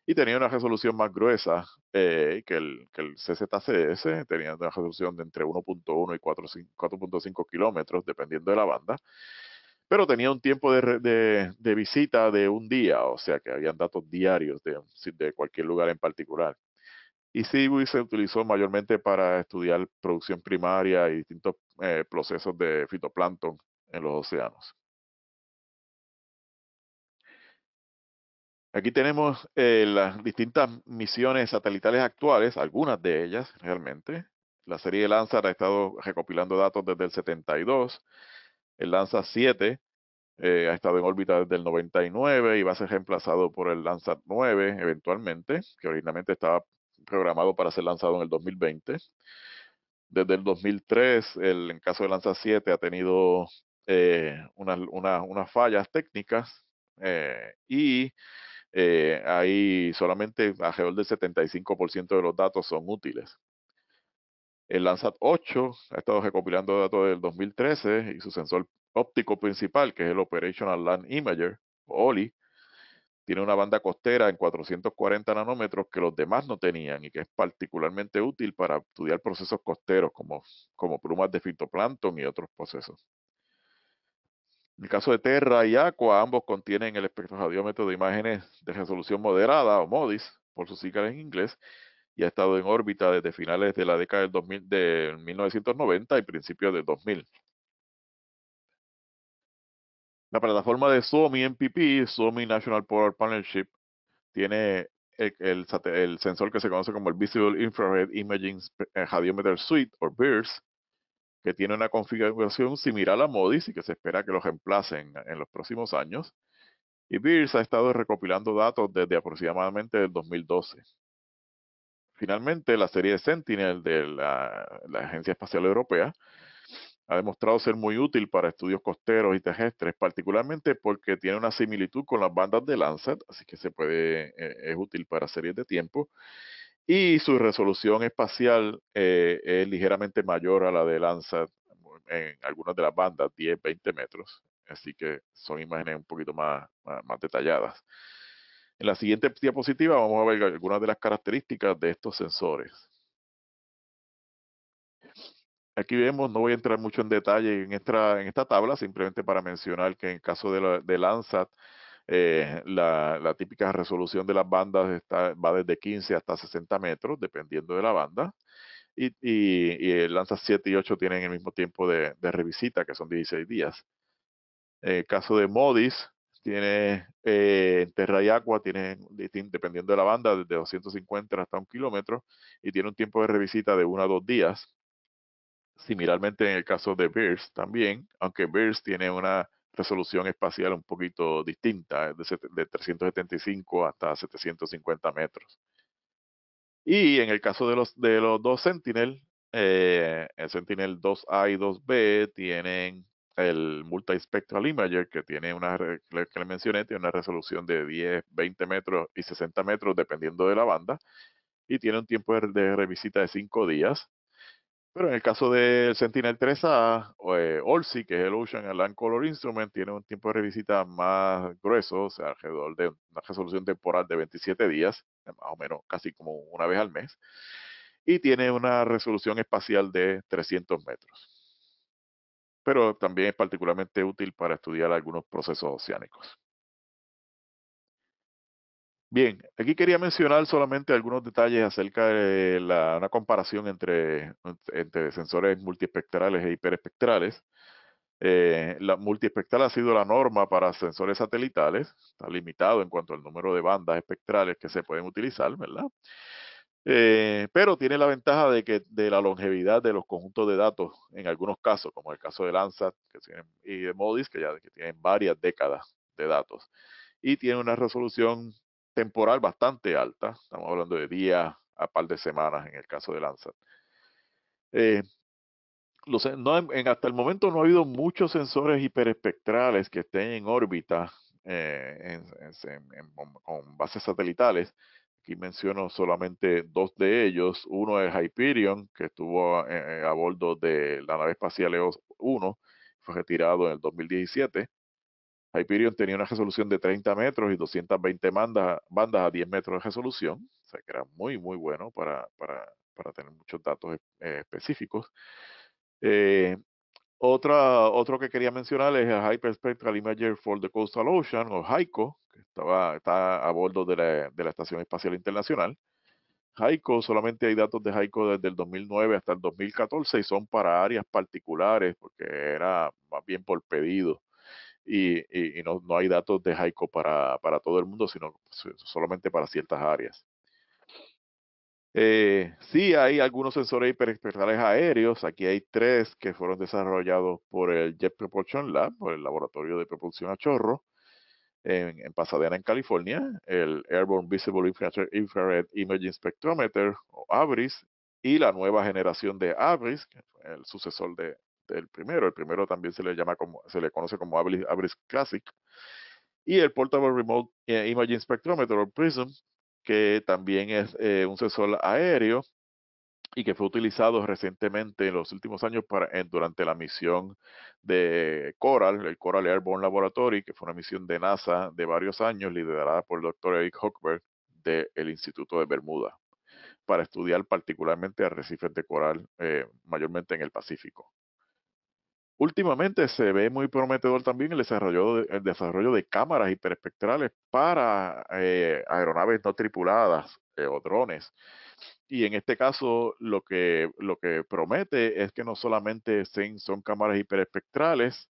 A: y tenía una resolución más gruesa eh, que, el, que el CZCS, tenía una resolución de entre 1.1 y 4.5 kilómetros, dependiendo de la banda, pero tenía un tiempo de, visita de un día, o sea que habían datos diarios de, cualquier lugar en particular. Y sí se utilizó mayormente para estudiar producción primaria y distintos eh, procesos de fitoplancton en los océanos. Aquí tenemos eh, las distintas misiones satelitales actuales, algunas de ellas realmente. La serie Landsat ha estado recopilando datos desde el 72. El Landsat 7 eh, ha estado en órbita desde el 99 y va a ser reemplazado por el Landsat 9 eventualmente, que originalmente estaba programado para ser lanzado en el 2020. Desde el 2003, el, en caso de Landsat 7 ha tenido eh, unas fallas técnicas y eh, ahí solamente alrededor del 75% de los datos son útiles. El Landsat 8 ha estado recopilando datos del 2013 y su sensor óptico principal, que es el Operational Land Imager, OLI, tiene una banda costera en 440 nanómetros que los demás no tenían y que es particularmente útil para estudiar procesos costeros como, como plumas de fitoplancton y otros procesos. En el caso de Terra y Aqua, ambos contienen el radiómetro de imágenes de resolución moderada, o MODIS, por sus siglas en inglés, y ha estado en órbita desde finales de la década del de 1990 y principios del 2000. La plataforma de SOMI MPP, SOMI National Polar Partnership, tiene el, sensor que se conoce como el Visible Infrared Imaging eh, Radiometer Suite, o BIRS, que tiene una configuración similar a Modis y que se espera que los reemplacen en los próximos años. Y BIRS ha estado recopilando datos desde aproximadamente el 2012. Finalmente, la serie Sentinel de la, Agencia Espacial Europea ha demostrado ser muy útil para estudios costeros y terrestres, particularmente porque tiene una similitud con las bandas de Landsat, así que se puede, eh, es útil para series de tiempo y su resolución espacial eh, es ligeramente mayor a la de Landsat en algunas de las bandas, 10, 20 metros, así que son imágenes un poquito más, más, detalladas. En la siguiente diapositiva vamos a ver algunas de las características de estos sensores. Aquí vemos, no voy a entrar mucho en detalle en esta, en esta tabla, simplemente para mencionar que en el caso de, la, de Landsat, eh, la, típica resolución de las bandas va desde 15 hasta 60 metros, dependiendo de la banda. Y, y, 7 y 8 eh, tienen el mismo tiempo de, revisita, que son 16 días. En eh, el caso de Modis, tiene en Terra y Agua, tiene, dependiendo de la banda, desde 250 hasta un kilómetro, y tiene un tiempo de revisita de 1 a 2 días. Similarmente en el caso de Bears también, aunque Bears tiene una resolución espacial un poquito distinta, de 375 hasta 750 metros. Y en el caso de los, de los dos Sentinel, eh, el Sentinel 2A y 2B tienen el Multispectral Imager, que tiene una, le mencioné, tiene una resolución de 10, 20 metros y 60 metros, dependiendo de la banda, y tiene un tiempo de revisita de 5 días. Pero en el caso del Sentinel 3A, ORSI, eh, que es el Ocean Land Color Instrument, tiene un tiempo de revisita más grueso, o sea, alrededor de una resolución temporal de 27 días, más o menos casi como una vez al mes, y tiene una resolución espacial de 300 metros. Pero también es particularmente útil para estudiar algunos procesos oceánicos. Bien, aquí quería mencionar solamente algunos detalles acerca de la, una comparación entre, entre sensores multiespectrales e hiperespectrales. Eh, la multiespectral ha sido la norma para sensores satelitales, está limitado en cuanto al número de bandas espectrales que se pueden utilizar, ¿verdad? Eh, pero tiene la ventaja de que de la longevidad de los conjuntos de datos en algunos casos, como el caso de Landsat y de Modis, que ya tienen varias décadas de datos. Y tiene una resolución temporal bastante alta, estamos hablando de días a par de semanas en el caso de Landsat. Eh, en, hasta el momento no ha habido muchos sensores hiperespectrales que estén en órbita eh, en, con bases satelitales. Aquí menciono solamente dos de ellos. Uno es Hyperion, que estuvo a, eh, a bordo de la nave espacial EOS 1, fue retirado en el 2017. Hyperion tenía una resolución de 30 metros y 220 bandas, a 10 metros de resolución, o sea que era muy, muy bueno para, tener muchos datos eh, específicos. Eh, otra, otro que quería mencionar es el Hyperspectral Imager for the Coastal Ocean, o HICO, que estaba, está a bordo de la, de la Estación Espacial Internacional. HICO, solamente hay datos de HAICO desde el 2009 hasta el 2014 y son para áreas particulares, porque era más bien por pedido y, no, no, hay datos de Jaico para, para todo el mundo, sino pues, eh, solamente para ciertas áreas. Eh, sí, hay algunos sensores hiperespectrales aéreos. Aquí hay tres que fueron desarrollados por el Jet Propulsion Lab, por el Laboratorio de Propulsión a Chorro, en, Pasadena, en California. El Airborne Visible Infrared, Infrared Imaging Spectrometer, o ABRIS, y la nueva generación de ABRIS, el sucesor de, el primero. El primero también se le llama como, se le conoce como Abris, Classic. Y el Portable Remote eh, Imaging Spectrometer, o PRISM, que también es eh, un sensor aéreo y que fue utilizado recientemente en los últimos años para, en, durante la misión de Coral, el Coral Airborne Laboratory, que fue una misión de NASA de varios años liderada por el doctor Eric Hochberg del Instituto de Bermuda, para estudiar particularmente arrecifes de coral, eh, mayormente en el Pacífico. Últimamente se ve muy prometedor también el desarrollo de, desarrollo de cámaras hiperespectrales para eh, aeronaves no tripuladas eh, o drones. Y en este caso lo que, lo que promete es que no solamente son cámaras hiperespectrales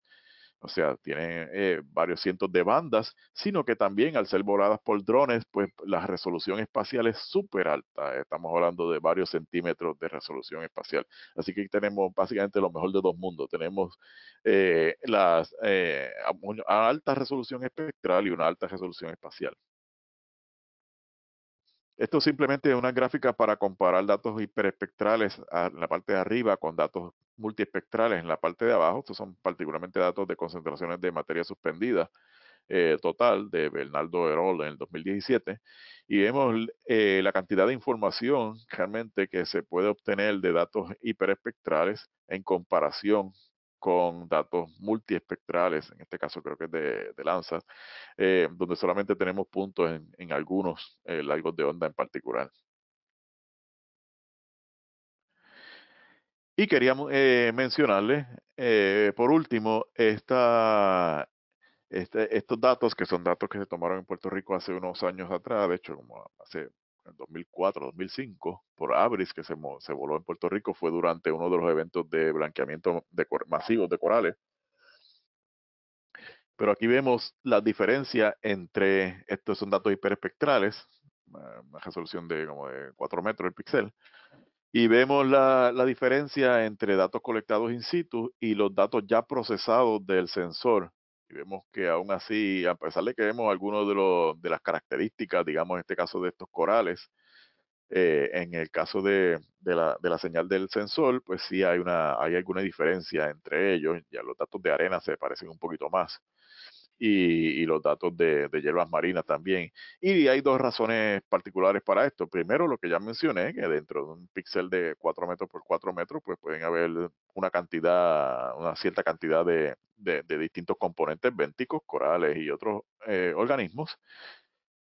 A: o sea, tienen eh, varios cientos de bandas, sino que también al ser voladas por drones, pues la resolución espacial es súper alta. Estamos hablando de varios centímetros de resolución espacial. Así que tenemos básicamente lo mejor de dos mundos. Tenemos eh, las, eh, alta resolución espectral y una alta resolución espacial. Esto simplemente es una gráfica para comparar datos hiperespectrales en la parte de arriba con datos multiespectrales en la parte de abajo. Estos son particularmente datos de concentraciones de materia suspendida eh, total de Bernardo Erol en el 2017. Y vemos eh, la cantidad de información realmente que se puede obtener de datos hiperespectrales en comparación con datos multiespectrales, en este caso creo que es de, lanzas, eh, donde solamente tenemos puntos en, algunos eh, largos de onda en particular. Y queríamos eh, mencionarles, eh, por último, esta, este, estos datos, que son datos que se tomaron en Puerto Rico hace unos años atrás, de hecho, como hace en 2004, 2005, por Abris, que se, voló en Puerto Rico, fue durante uno de los eventos de blanqueamiento de, masivos de corales. Pero aquí vemos la diferencia entre, estos son datos hiperespectrales, una resolución de como de 4 metros el píxel, y vemos la, la diferencia entre datos colectados in situ y los datos ya procesados del sensor y vemos que aún así, a pesar de que vemos algunas de, de las características, digamos, en este caso de estos corales, eh, en el caso de, de, la, de, la, señal del sensor, pues sí hay, una, hay alguna diferencia entre ellos, ya los datos de arena se parecen un poquito más y, los datos de, hierbas marinas también. Y hay dos razones particulares para esto. Primero, lo que ya mencioné, que dentro de un píxel de 4 metros por 4 metros, pues pueden haber una cantidad, una cierta cantidad de, distintos componentes bénticos, corales y otros eh, organismos.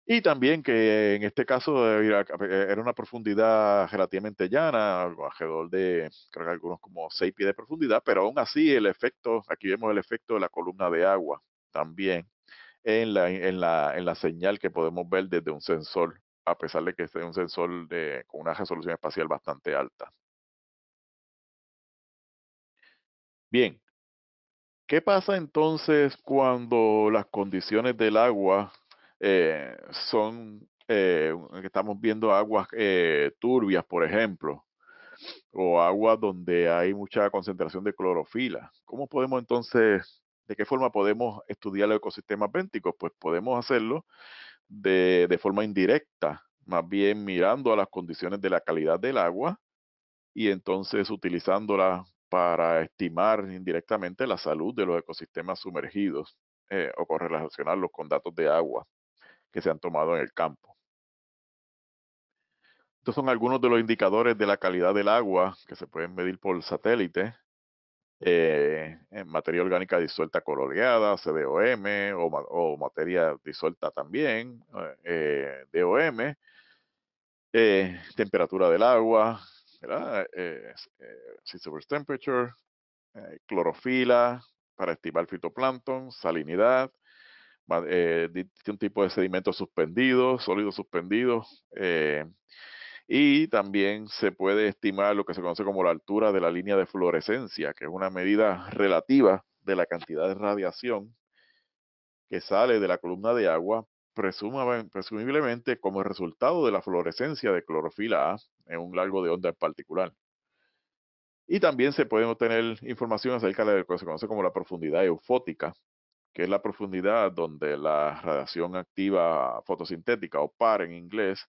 A: Y también que en este caso eh, eh, era una profundidad relativamente llana, alrededor de, creo que algunos como 6 pies de profundidad, pero aún así el efecto, aquí vemos el efecto de la columna de agua también en la, en la, en la señal que podemos ver desde un sensor, a pesar de que
B: este es un sensor de, con una resolución espacial bastante alta. Bien, ¿Qué pasa entonces cuando
A: las condiciones del agua eh, son, eh, estamos viendo aguas eh, turbias, por ejemplo, o aguas donde hay mucha concentración de clorofila? ¿Cómo podemos entonces ¿De qué forma podemos estudiar los ecosistemas bénticos? Pues podemos hacerlo de, forma indirecta, más bien mirando a las condiciones de la calidad del agua y entonces utilizándola para estimar indirectamente la salud de los ecosistemas sumergidos eh, o correlacionarlos con datos de agua que se han tomado en el campo. Estos son algunos de los indicadores de la calidad del agua que se pueden medir por satélite eh, en materia orgánica disuelta coloreada, CDOM, o, o materia disuelta también, eh, eh, DOM, eh, temperatura del agua, surface temperature, clorofila para estimar fitoplancton, salinidad, un tipo de sedimentos suspendidos, sólidos suspendidos, y también se puede estimar lo que se conoce como la altura de la línea de fluorescencia, que es una medida relativa de la cantidad de radiación que sale de la columna de agua, presumiblemente como resultado de la fluorescencia de clorofila A en un largo de onda en particular. Y también se puede obtener información acerca de lo que se conoce como la profundidad eufótica, que es la profundidad donde la radiación activa fotosintética o PAR en inglés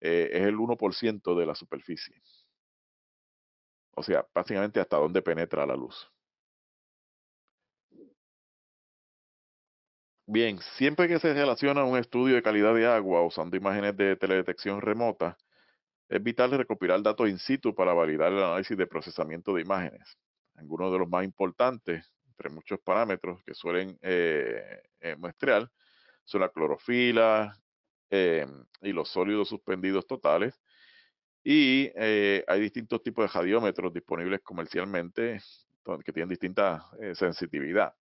B: eh, es el 1% de la superficie. O sea, básicamente hasta dónde penetra la luz.
A: Bien, siempre que se relaciona un estudio de calidad de agua usando imágenes de teledetección remota, es vital recopilar datos in situ para validar el análisis de procesamiento de imágenes. Algunos de los más importantes, entre muchos parámetros que suelen eh, eh, muestrear, son la clorofila, Em, y los sólidos suspendidos totales. Y eh, hay distintos tipos de radiómetros disponibles comercialmente que tienen distinta eh, sensitividad.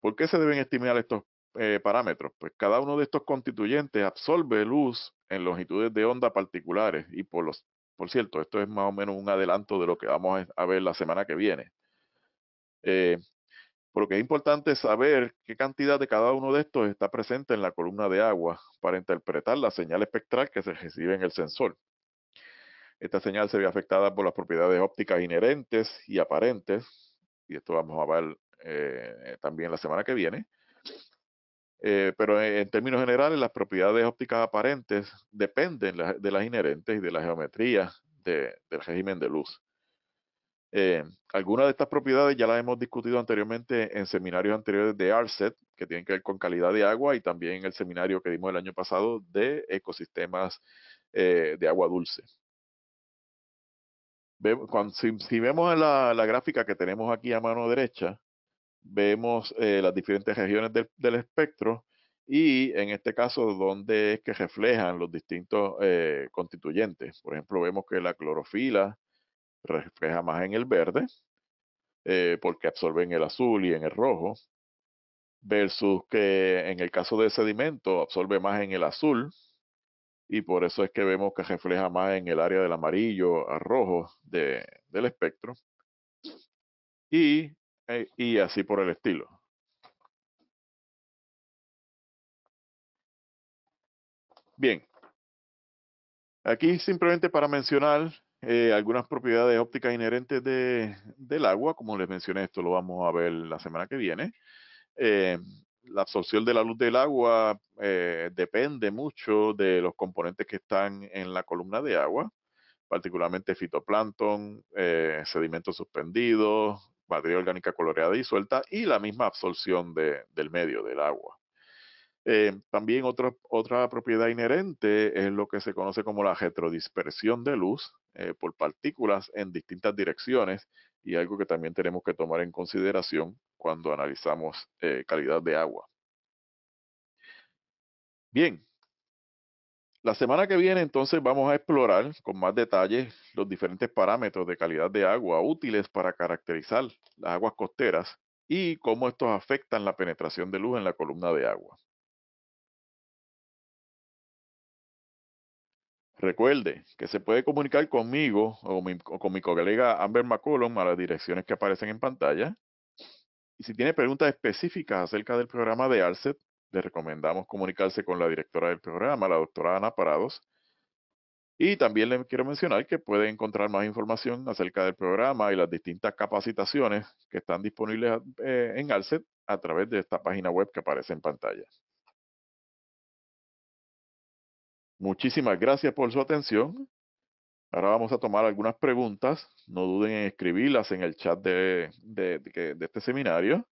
A: ¿Por qué se deben estimar estos eh, parámetros? Pues cada uno de estos constituyentes absorbe luz en longitudes de onda particulares y por los por cierto, esto es más o menos un adelanto de lo que vamos a ver la semana que viene. Eh, porque es importante saber qué cantidad de cada uno de estos está presente en la columna de agua para interpretar la señal espectral que se recibe en el sensor. Esta señal se ve afectada por las propiedades ópticas inherentes y aparentes, y esto vamos a ver eh, también la semana que viene. Eh, pero en términos generales, las propiedades ópticas aparentes dependen de las inherentes y de la geometría del régimen de luz. Eh, algunas de estas propiedades ya las hemos discutido anteriormente en seminarios anteriores de ARSET, que tienen que ver con calidad de agua, y también en el seminario que dimos el año pasado de ecosistemas eh, de agua dulce. si, vemos la, gráfica que tenemos aquí a mano derecha, vemos eh, las diferentes regiones del, del, espectro y en este caso donde es que reflejan los distintos constituyentes. Por ejemplo, vemos que la clorofila, refleja más en el verde, eh, porque absorbe en el azul y en el rojo, versus que en el caso de sedimento absorbe más en el azul, y por eso es que vemos que refleja más en el área del amarillo a rojo del espectro,
B: y, eh, y así por el estilo. Bien, Aquí simplemente para mencionar eh, algunas propiedades ópticas inherentes de,
A: del agua, como les mencioné, esto lo vamos a ver la semana que viene. Eh, la absorción de la luz del agua eh, depende mucho de los componentes que están en la columna de agua, particularmente fitoplancton, sedimentos suspendidos, materia orgánica coloreada y suelta y la misma absorción de, del medio del agua. Eh, también otra propiedad inherente es lo que se conoce como la retrodispersión de luz eh, por partículas en distintas direcciones y algo que también tenemos que tomar en consideración cuando analizamos eh, calidad de agua. Bien, la semana que viene entonces vamos a explorar con más detalle los diferentes parámetros de calidad de agua útiles para caracterizar las aguas costeras y cómo estos afectan la penetración de luz en la columna de agua. Recuerde que se puede comunicar conmigo o, con mi colega Amber McCollum a las direcciones que aparecen en pantalla. Y si tiene preguntas específicas acerca del programa de ALSET, le recomendamos comunicarse con la directora del programa, la doctora Ana Parados. Y también le quiero mencionar que puede encontrar más información acerca del programa y las distintas capacitaciones que están disponibles eh, en ALSET a través de esta página web que aparece en pantalla. Muchísimas gracias por su atención. Ahora vamos a tomar algunas preguntas. No duden en escribirlas en el chat de, este seminario.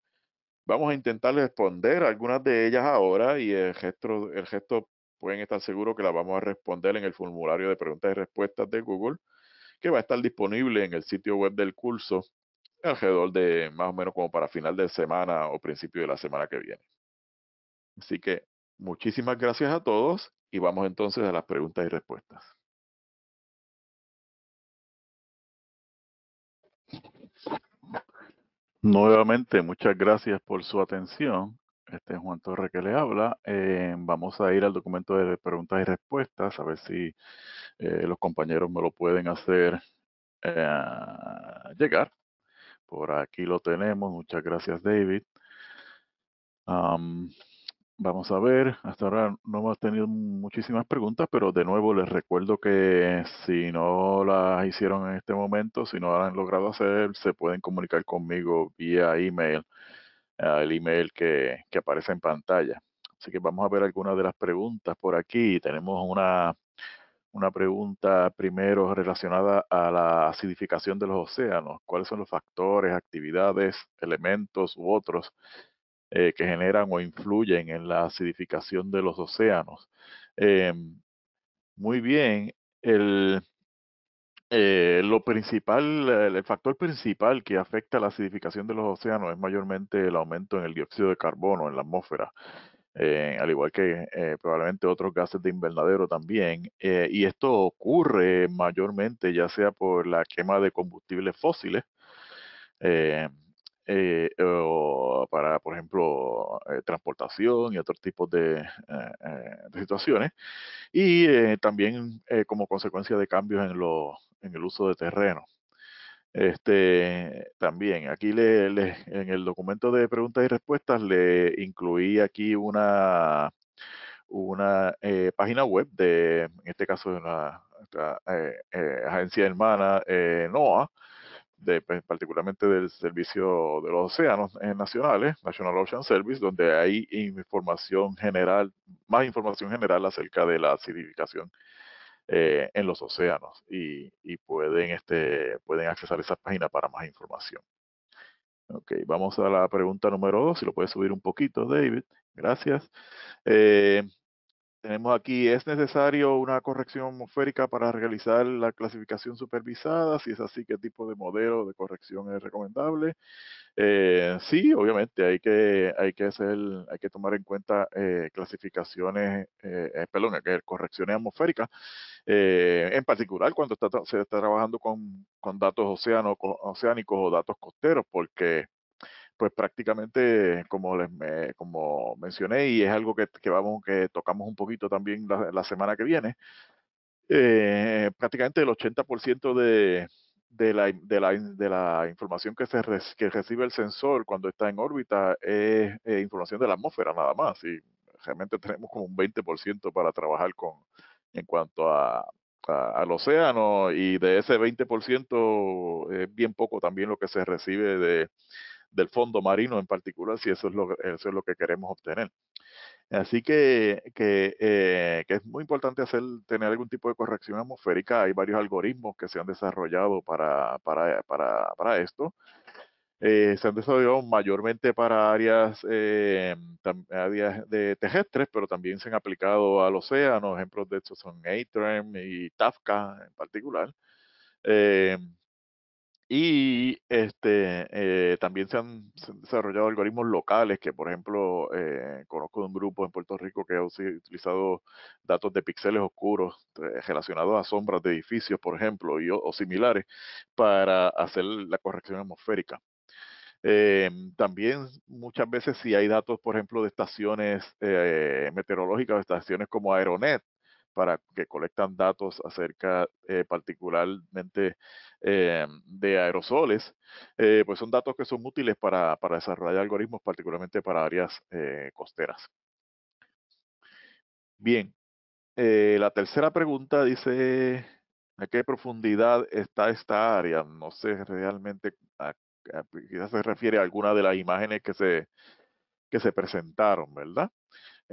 A: Vamos a intentar responder algunas de ellas ahora y el gesto, el gesto pueden estar seguros que las vamos a responder en el formulario de preguntas y respuestas de Google, que va a estar disponible en el sitio web del curso alrededor de más o menos como para final de semana o principio de la semana que viene.
B: Así que Muchísimas gracias a todos y vamos entonces a las preguntas y respuestas. Nuevamente, muchas gracias por su atención.
A: Este es Juan Torre que le habla. Eh, vamos a ir al documento de preguntas y respuestas, a ver si eh, los compañeros me lo pueden hacer eh, llegar. Por aquí lo tenemos. Muchas gracias, David. Vamos a ver, hasta ahora no hemos tenido muchísimas preguntas, pero de nuevo les recuerdo que si no las hicieron en este momento, si no las han logrado hacer, se pueden comunicar conmigo vía email, el email que, que aparece en pantalla. Así que vamos a ver algunas de las preguntas por aquí. Tenemos una, una pregunta primero relacionada a la acidificación de los océanos. ¿Cuáles son los factores, actividades, elementos u otros eh, que generan o influyen en la acidificación de los océanos. Em, muy bien, el, eh, lo principal, el factor principal que afecta la acidificación de los océanos es mayormente el aumento en el dióxido de carbono en la atmósfera, eh, al igual que probablemente otros gases de invernadero también. y esto ocurre mayormente ya sea por la quema de combustibles fósiles, eh, para, por ejemplo, eh, transportación y otros tipos eh, de, situaciones. Y también como consecuencia de cambios en, en el uso de terreno. Este, también aquí le, en el documento de preguntas y respuestas le incluí aquí una, una página web de, en este caso, de una, de una agencia hermana NOAA, pues, particularmente del Servicio de los Océanos eh, Nacionales, National Ocean Service, donde hay información general, más información general acerca de la acidificación eh, en los océanos y, pueden, este, pueden accesar esa página para más información. Ok, vamos a la pregunta número dos, si lo puedes subir un poquito, David. Gracias. Eh, tenemos aquí, ¿es necesario una corrección atmosférica para realizar la clasificación supervisada? Si es así, ¿qué tipo de modelo de corrección es recomendable? Eh, sí, obviamente, hay que, hay, que hacer, hay que tomar en cuenta eh, clasificaciones, eh, eh perdón, eh, correcciones atmosféricas, eh, en particular cuando se está trabajando con, con datos oceánicos o datos costeros, porque pues prácticamente, como les como mencioné, y es algo que, vamos, que tocamos un poquito también la, semana que viene, eh, prácticamente el 80% de, de la, de, la, de la, información que, se recibe el sensor cuando está en órbita es, eh, información de la atmósfera nada más. Y realmente tenemos como un 20% para trabajar con en cuanto al océano y de ese 20% es bien poco también lo que se recibe de, del fondo marino en particular, si eso es lo, es lo que queremos obtener. Así eh, que, es muy importante hacer, tener algún tipo de corrección atmosférica. Hay varios algoritmos que se han desarrollado para, para, esto. Eh, se han desarrollado mayormente para eh, áreas, de terrestres, pero también se han aplicado al océano. Ejemplos de estos son ATREM y TAFCA en particular. Y este, eh, también se han, desarrollado algoritmos locales que, por ejemplo, eh, conozco de un grupo en Puerto Rico que ha utilizado datos de píxeles oscuros eh, relacionados a sombras de edificios, por ejemplo, y, o, similares, para hacer la corrección atmosférica. también muchas veces si hay datos, por ejemplo, de estaciones meteorológicas, de estaciones como Aeronet, para que colectan datos acerca eh, particularmente eh, de aerosoles, eh, pues son datos que son útiles para, desarrollar algoritmos, particularmente para áreas costeras. Bien, la tercera pregunta dice, ¿a qué profundidad está esta área? No sé realmente, quizás se refiere a alguna de las imágenes que que se presentaron, ¿verdad?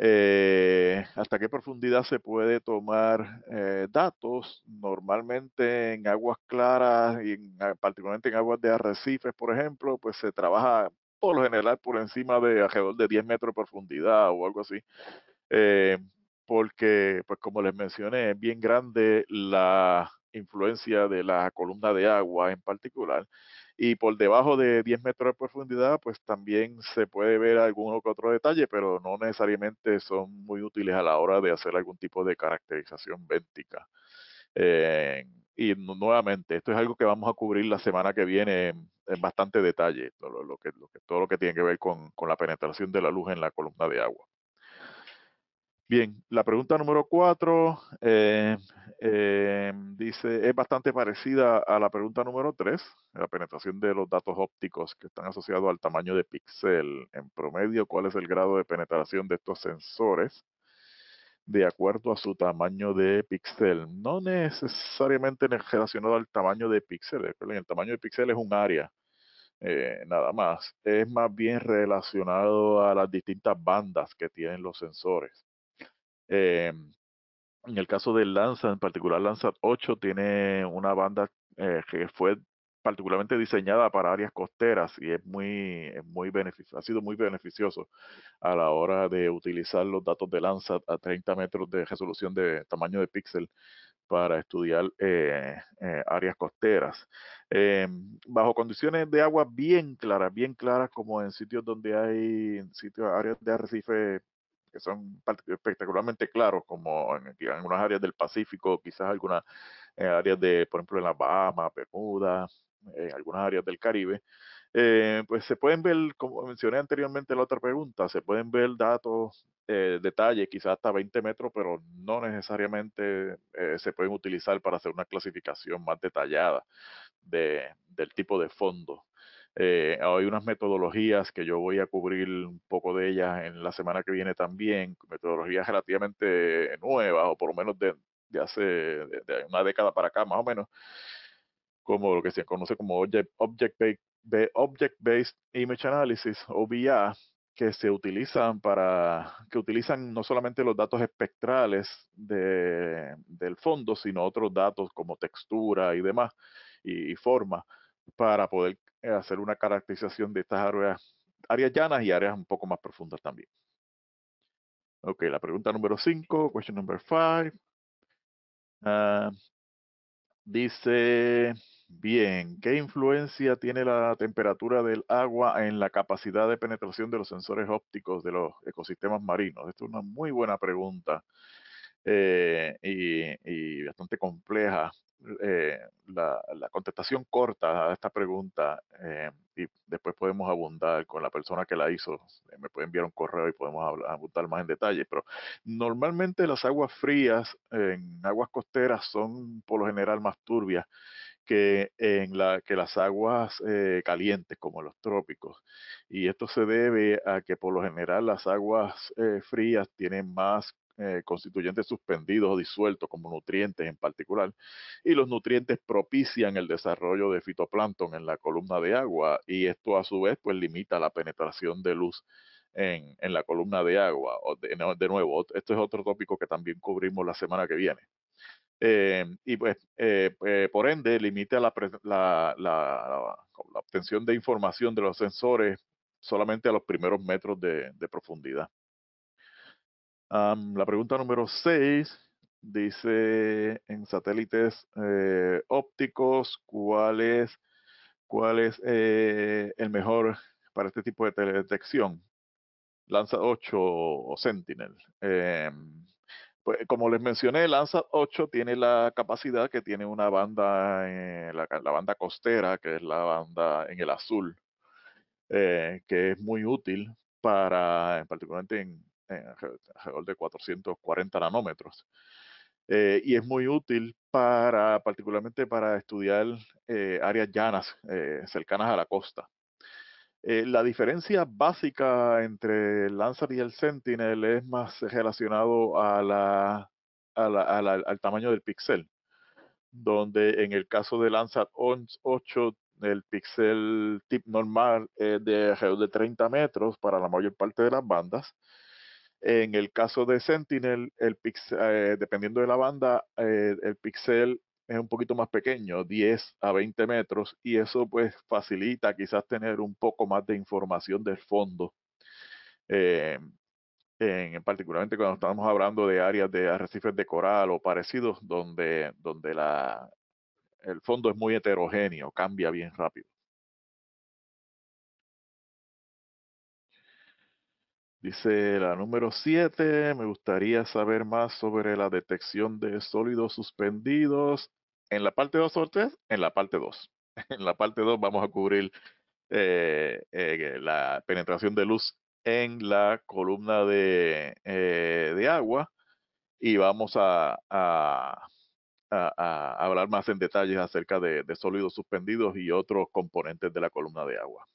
A: Eh, hasta qué profundidad se puede tomar eh, datos. Normalmente en aguas claras y en, particularmente en aguas de arrecifes, por ejemplo, pues se trabaja por lo general por encima de alrededor de 10 metros de profundidad o algo así. Eh, porque, pues como les mencioné, es bien grande la influencia de la columna de agua en particular y por debajo de 10 metros de profundidad, pues también se puede ver alguno que otro detalle, pero no necesariamente son muy útiles a la hora de hacer algún tipo de caracterización béntica. Eh, y nuevamente, esto es algo que vamos a cubrir la semana que viene en, bastante detalle, lo, lo, que, lo, que, todo lo que tiene que ver con, con la penetración de la luz en la columna de agua. Bien, la pregunta número cuatro eh, eh, dice, es bastante parecida a la pregunta número tres, la penetración de los datos ópticos que están asociados al tamaño de píxel. En promedio, ¿cuál es el grado de penetración de estos sensores de acuerdo a su tamaño de píxel? No necesariamente relacionado al tamaño de píxel, el tamaño de píxel es un área. Eh, nada más, es más bien relacionado a las distintas bandas que tienen los sensores. Eh, en el caso del Lanza, en particular Lanza 8, tiene una banda eh, que fue particularmente diseñada para áreas costeras y es muy, es ha sido muy beneficioso a la hora de utilizar los datos de Landsat a 30 metros de resolución de tamaño de píxel para estudiar eh, áreas costeras. bajo condiciones de agua bien claras, bien claras como en sitios donde hay sitios, áreas de arrecife que son espectacularmente claros, como en, algunas áreas del Pacífico, quizás algunas eh, áreas de, por ejemplo, en las Bahamas, Bermuda, en eh, algunas áreas del Caribe, eh, pues se pueden ver, como mencioné anteriormente en la otra pregunta, se pueden ver datos, eh, detalles, quizás hasta 20 metros, pero no necesariamente se pueden utilizar para hacer una clasificación más detallada del tipo de fondo eh, hay unas metodologías que yo voy a cubrir un poco de ellas en la semana que viene también, metodologías relativamente nuevas o por lo menos de, hace de, una década para acá, más o menos, como lo que se conoce como Object-Based Image Analysis, o OBA, que se utilizan para, que utilizan no solamente los datos espectrales del fondo, sino otros datos como textura y demás, y, y forma, para poder eh, hacer una caracterización de estas áreas, áreas llanas y áreas un poco más profundas también. Ok, la pregunta número 5, question number 5. Ah, dice, bien, ¿qué influencia tiene la temperatura del agua en la capacidad de penetración de los sensores ópticos de los ecosistemas marinos? Esta es una muy buena pregunta eh, y, bastante compleja. Eh, la, contestación corta a esta pregunta eh, y después podemos abundar con la persona que la hizo. Eh, me puede enviar un correo y podemos hablar, abundar más en detalle. Pero normalmente las aguas frías en aguas costeras son por lo general más turbias que, en la, que las aguas calientes, como los trópicos. Y esto se debe a que por lo general las aguas frías tienen más eh, constituyentes suspendidos o disueltos como nutrientes en particular, y los nutrientes propician el desarrollo de fitoplancton en la columna de agua y esto a su vez pues limita la penetración de luz en, la columna de agua. O de, nuevo, esto es otro tópico que también cubrimos la semana que viene. Eh, y pues, eh, por ende, limita la, obtención de información de los sensores solamente a los primeros metros de profundidad la pregunta número 6 dice en satélites eh, ópticos, ¿cuál es, cuál es eh, el mejor para este tipo de teledetección? Lanza 8 o Sentinel. Em, pues, como les mencioné, Lanza 8 tiene la capacidad que tiene una banda, eh, la, banda costera, que es la banda en el azul, que es muy útil para, particularmente en alrededor de 440 nanómetros. Eh, y es muy útil para, particularmente para estudiar eh, áreas llanas eh, cercanas a la costa. la diferencia básica entre el Lancer y el Sentinel es más relacionado a la, al tamaño del píxel, donde en el caso de Landsat 8 el píxel tip normal es de alrededor de 30 metros para la mayor parte de las bandas, en el caso de Sentinel, el eh, dependiendo de la banda, eh, el píxel es un poquito más pequeño, 10 a 20 metros, y eso pues facilita quizás tener un poco más de información del fondo. Eh, en, particularmente cuando estamos hablando de áreas de arrecifes de coral o parecidos, donde,
B: donde la, el fondo es muy heterogéneo, cambia bien rápido. Dice
A: la número 7, me gustaría saber más sobre la detección de sólidos suspendidos. En la parte 2, 3? en la parte 2. [LAUGHS] En la parte 2 vamos a cubrir eh, eh, la penetración de luz en la columna de, eh, agua y vamos a, a, hablar más en detalles acerca de sólidos suspendidos y otros componentes de la columna de agua.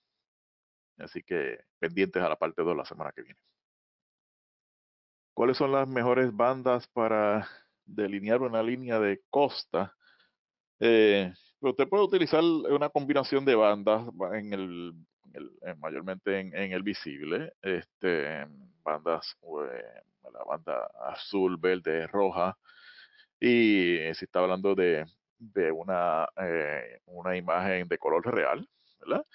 A: Así que pendientes a la parte 2 la semana que viene. ¿Cuáles son las mejores bandas para delinear una línea de costa? Eh, pues, usted puede utilizar una combinación de bandas en el, mayormente en, el visible, este, bandas, eh, la banda azul, verde, roja, y eh, si está hablando de, una, una imagen de color real, ¿verdad?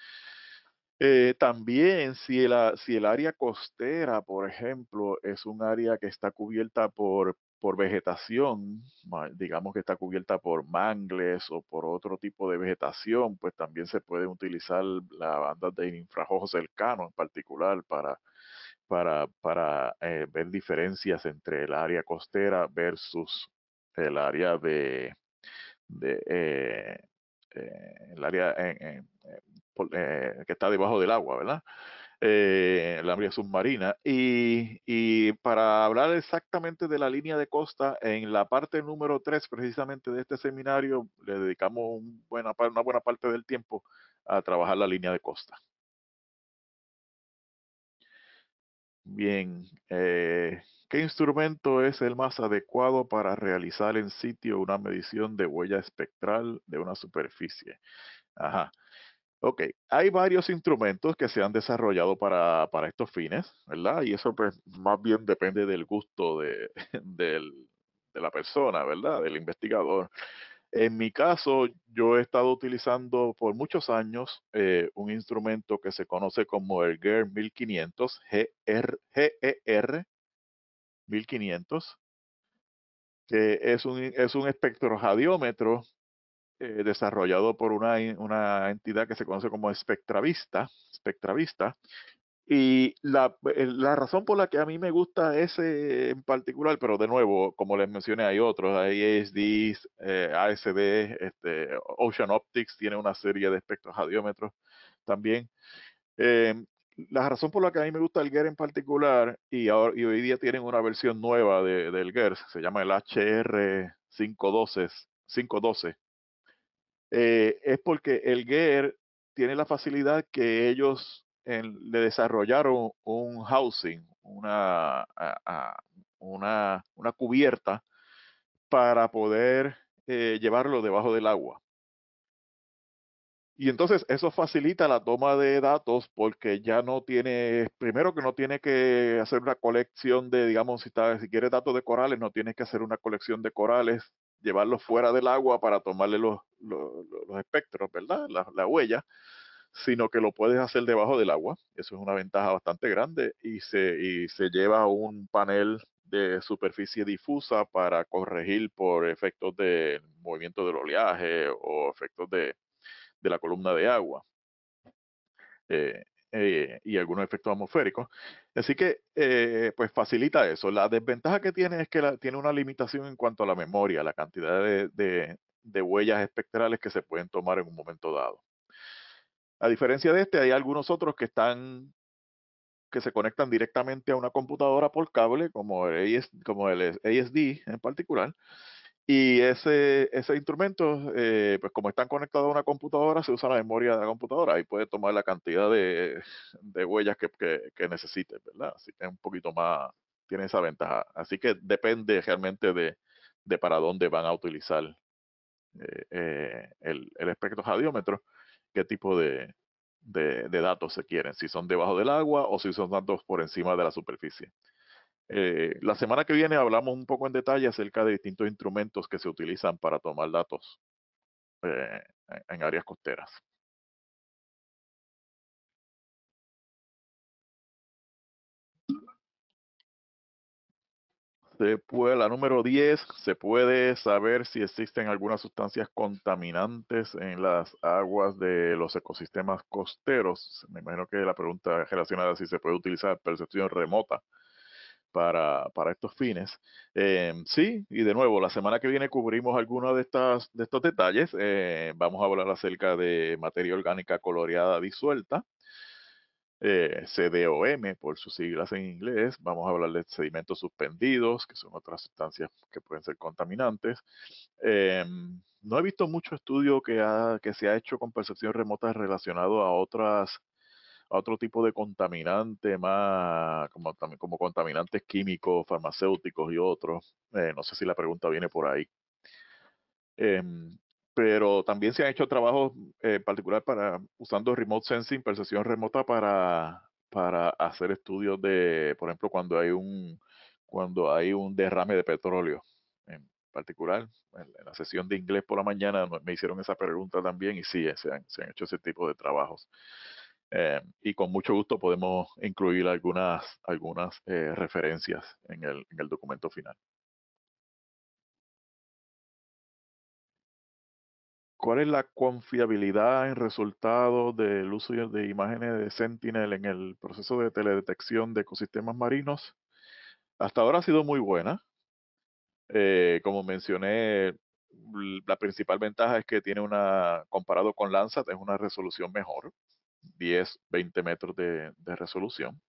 A: Eh, también si el, si el área costera, por ejemplo, es un área que está cubierta por, vegetación, digamos que está cubierta por mangles o por otro tipo de vegetación, pues también se puede utilizar la banda de infrajojo cercano en particular para, para, eh, ver diferencias entre el área costera versus el área de, eh, el área eh, que está debajo del agua, ¿verdad? Eh, la área submarina. Y, para hablar exactamente de la línea de costa, en la parte número 3 precisamente de este seminario, le dedicamos una buena parte del tiempo a trabajar la línea de costa. Bien, eh, ¿qué instrumento es el más adecuado para realizar en sitio una medición de huella espectral de una superficie? Ajá. Ok, hay varios instrumentos que se han desarrollado para, estos fines, ¿verdad? Y eso pues, más bien depende del gusto [LAUGHS] de, la persona, ¿verdad? Del investigador. En mi caso, yo he estado utilizando por muchos años eh, un instrumento que se conoce como el GER 1500, GER, 1500, que es un, es un eh, desarrollado por una, una, entidad que se conoce como Spectravista, Spectravista. Y la, razón por la que a mí me gusta ese en particular, pero de nuevo, como les mencioné, hay otros, hay ASDs, eh, ASD, este, Ocean Optics tiene una serie de espectros radiómetros también. Eh, la razón por la que a mí me gusta el GER en particular, y, hoy día tienen una versión nueva del GER, se llama el HR512, 512 eh, es porque el GER tiene la facilidad que ellos le desarrollaron un housing, una, una, cubierta para poder eh, llevarlo debajo del agua. Y entonces eso facilita la toma de datos porque ya no tiene, primero que no tiene que hacer una colección de, digamos, si, si quieres datos de corales, no tienes que hacer una colección de corales llevarlo fuera del agua para tomarle los, los, espectros, ¿verdad? La, huella, sino que lo puedes hacer debajo del agua. Eso es una ventaja bastante grande y se, y se lleva un panel de superficie difusa para corregir por efectos de movimiento del oleaje o efectos de, de la columna de agua. Eh, eh, y algunos efectos atmosféricos. Así que, eh, pues facilita eso. La desventaja que tiene es que tiene una limitación en cuanto a la memoria, la cantidad de, huellas espectrales que se pueden tomar en un momento dado. A diferencia de este, hay algunos otros que están que se conectan directamente a una computadora por cable, como como el ASD en particular, y ese, ese instrumento, eh, pues como están conectados a una computadora, se usa la memoria de la computadora y puede tomar la cantidad de, de huellas que, que, necesite, ¿verdad? Así que es un poquito más, tiene esa ventaja. Así que depende realmente de, de para dónde van a utilizar eh, eh, el, el espectro radiómetro, qué tipo de, de, de, datos se quieren, si son debajo del agua o si son datos por encima de la superficie. Eh, la semana que viene hablamos un poco en detalle acerca de distintos instrumentos que se utilizan
B: para tomar datos eh, en áreas costeras. Se puede, la número 10, se puede saber si
A: existen algunas sustancias contaminantes en las aguas de los ecosistemas costeros. Me imagino que la pregunta relacionada a si se puede utilizar percepción remota para, para estos fines. Eh, sí, y de nuevo, la semana que viene cubrimos algunos de, estas, de estos detalles. Eh, vamos a hablar acerca de materia orgánica coloreada disuelta, eh, CDOM por sus siglas en inglés. Vamos a hablar de sedimentos suspendidos, que son otras sustancias que pueden ser contaminantes. no he visto mucho estudio que, ha, que se ha hecho con percepción remota relacionado a otras a otro tipo de contaminante más, como, como contaminantes químicos, farmacéuticos y otros. Eh, no sé si la pregunta viene por ahí. Em, pero también se han hecho trabajos eh, en particular para usando remote sensing, percepción remota para, para hacer estudios de, por ejemplo, cuando hay un cuando hay un derrame de petróleo en particular. En la sesión de inglés por la mañana me hicieron esa pregunta también y sí, eh, se han, se han hecho ese tipo de trabajos. Eh, y con mucho gusto podemos incluir algunas, algunas eh,
B: referencias en el, en el documento final.
A: ¿Cuál es la confiabilidad en resultados del uso de imágenes de Sentinel en el proceso de teledetección de ecosistemas marinos? Hasta ahora ha sido muy buena. Eh, como mencioné, la principal ventaja es que tiene una, comparado con Landsat, es una resolución mejor. 10, 20 metros de, resolución.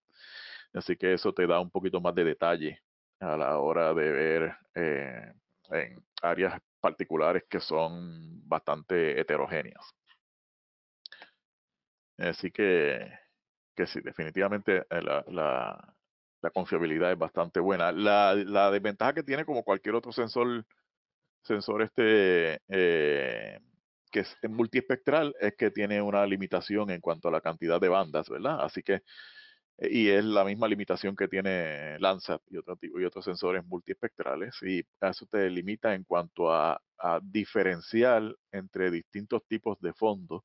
A: Así que eso te da un poquito más de detalle a la hora de ver eh, en áreas particulares que son bastante heterogéneas. Así que, que sí, definitivamente eh, la, confiabilidad es bastante buena. La, desventaja que tiene, como cualquier otro sensor, sensor este eh, que es multiespectral es que tiene una limitación en cuanto a la cantidad de bandas, ¿verdad? Así que, eh, y es la misma limitación que tiene Landsat y, otro, y otros sensores multiespectrales, y eso te limita en cuanto a, diferenciar entre distintos tipos de fondos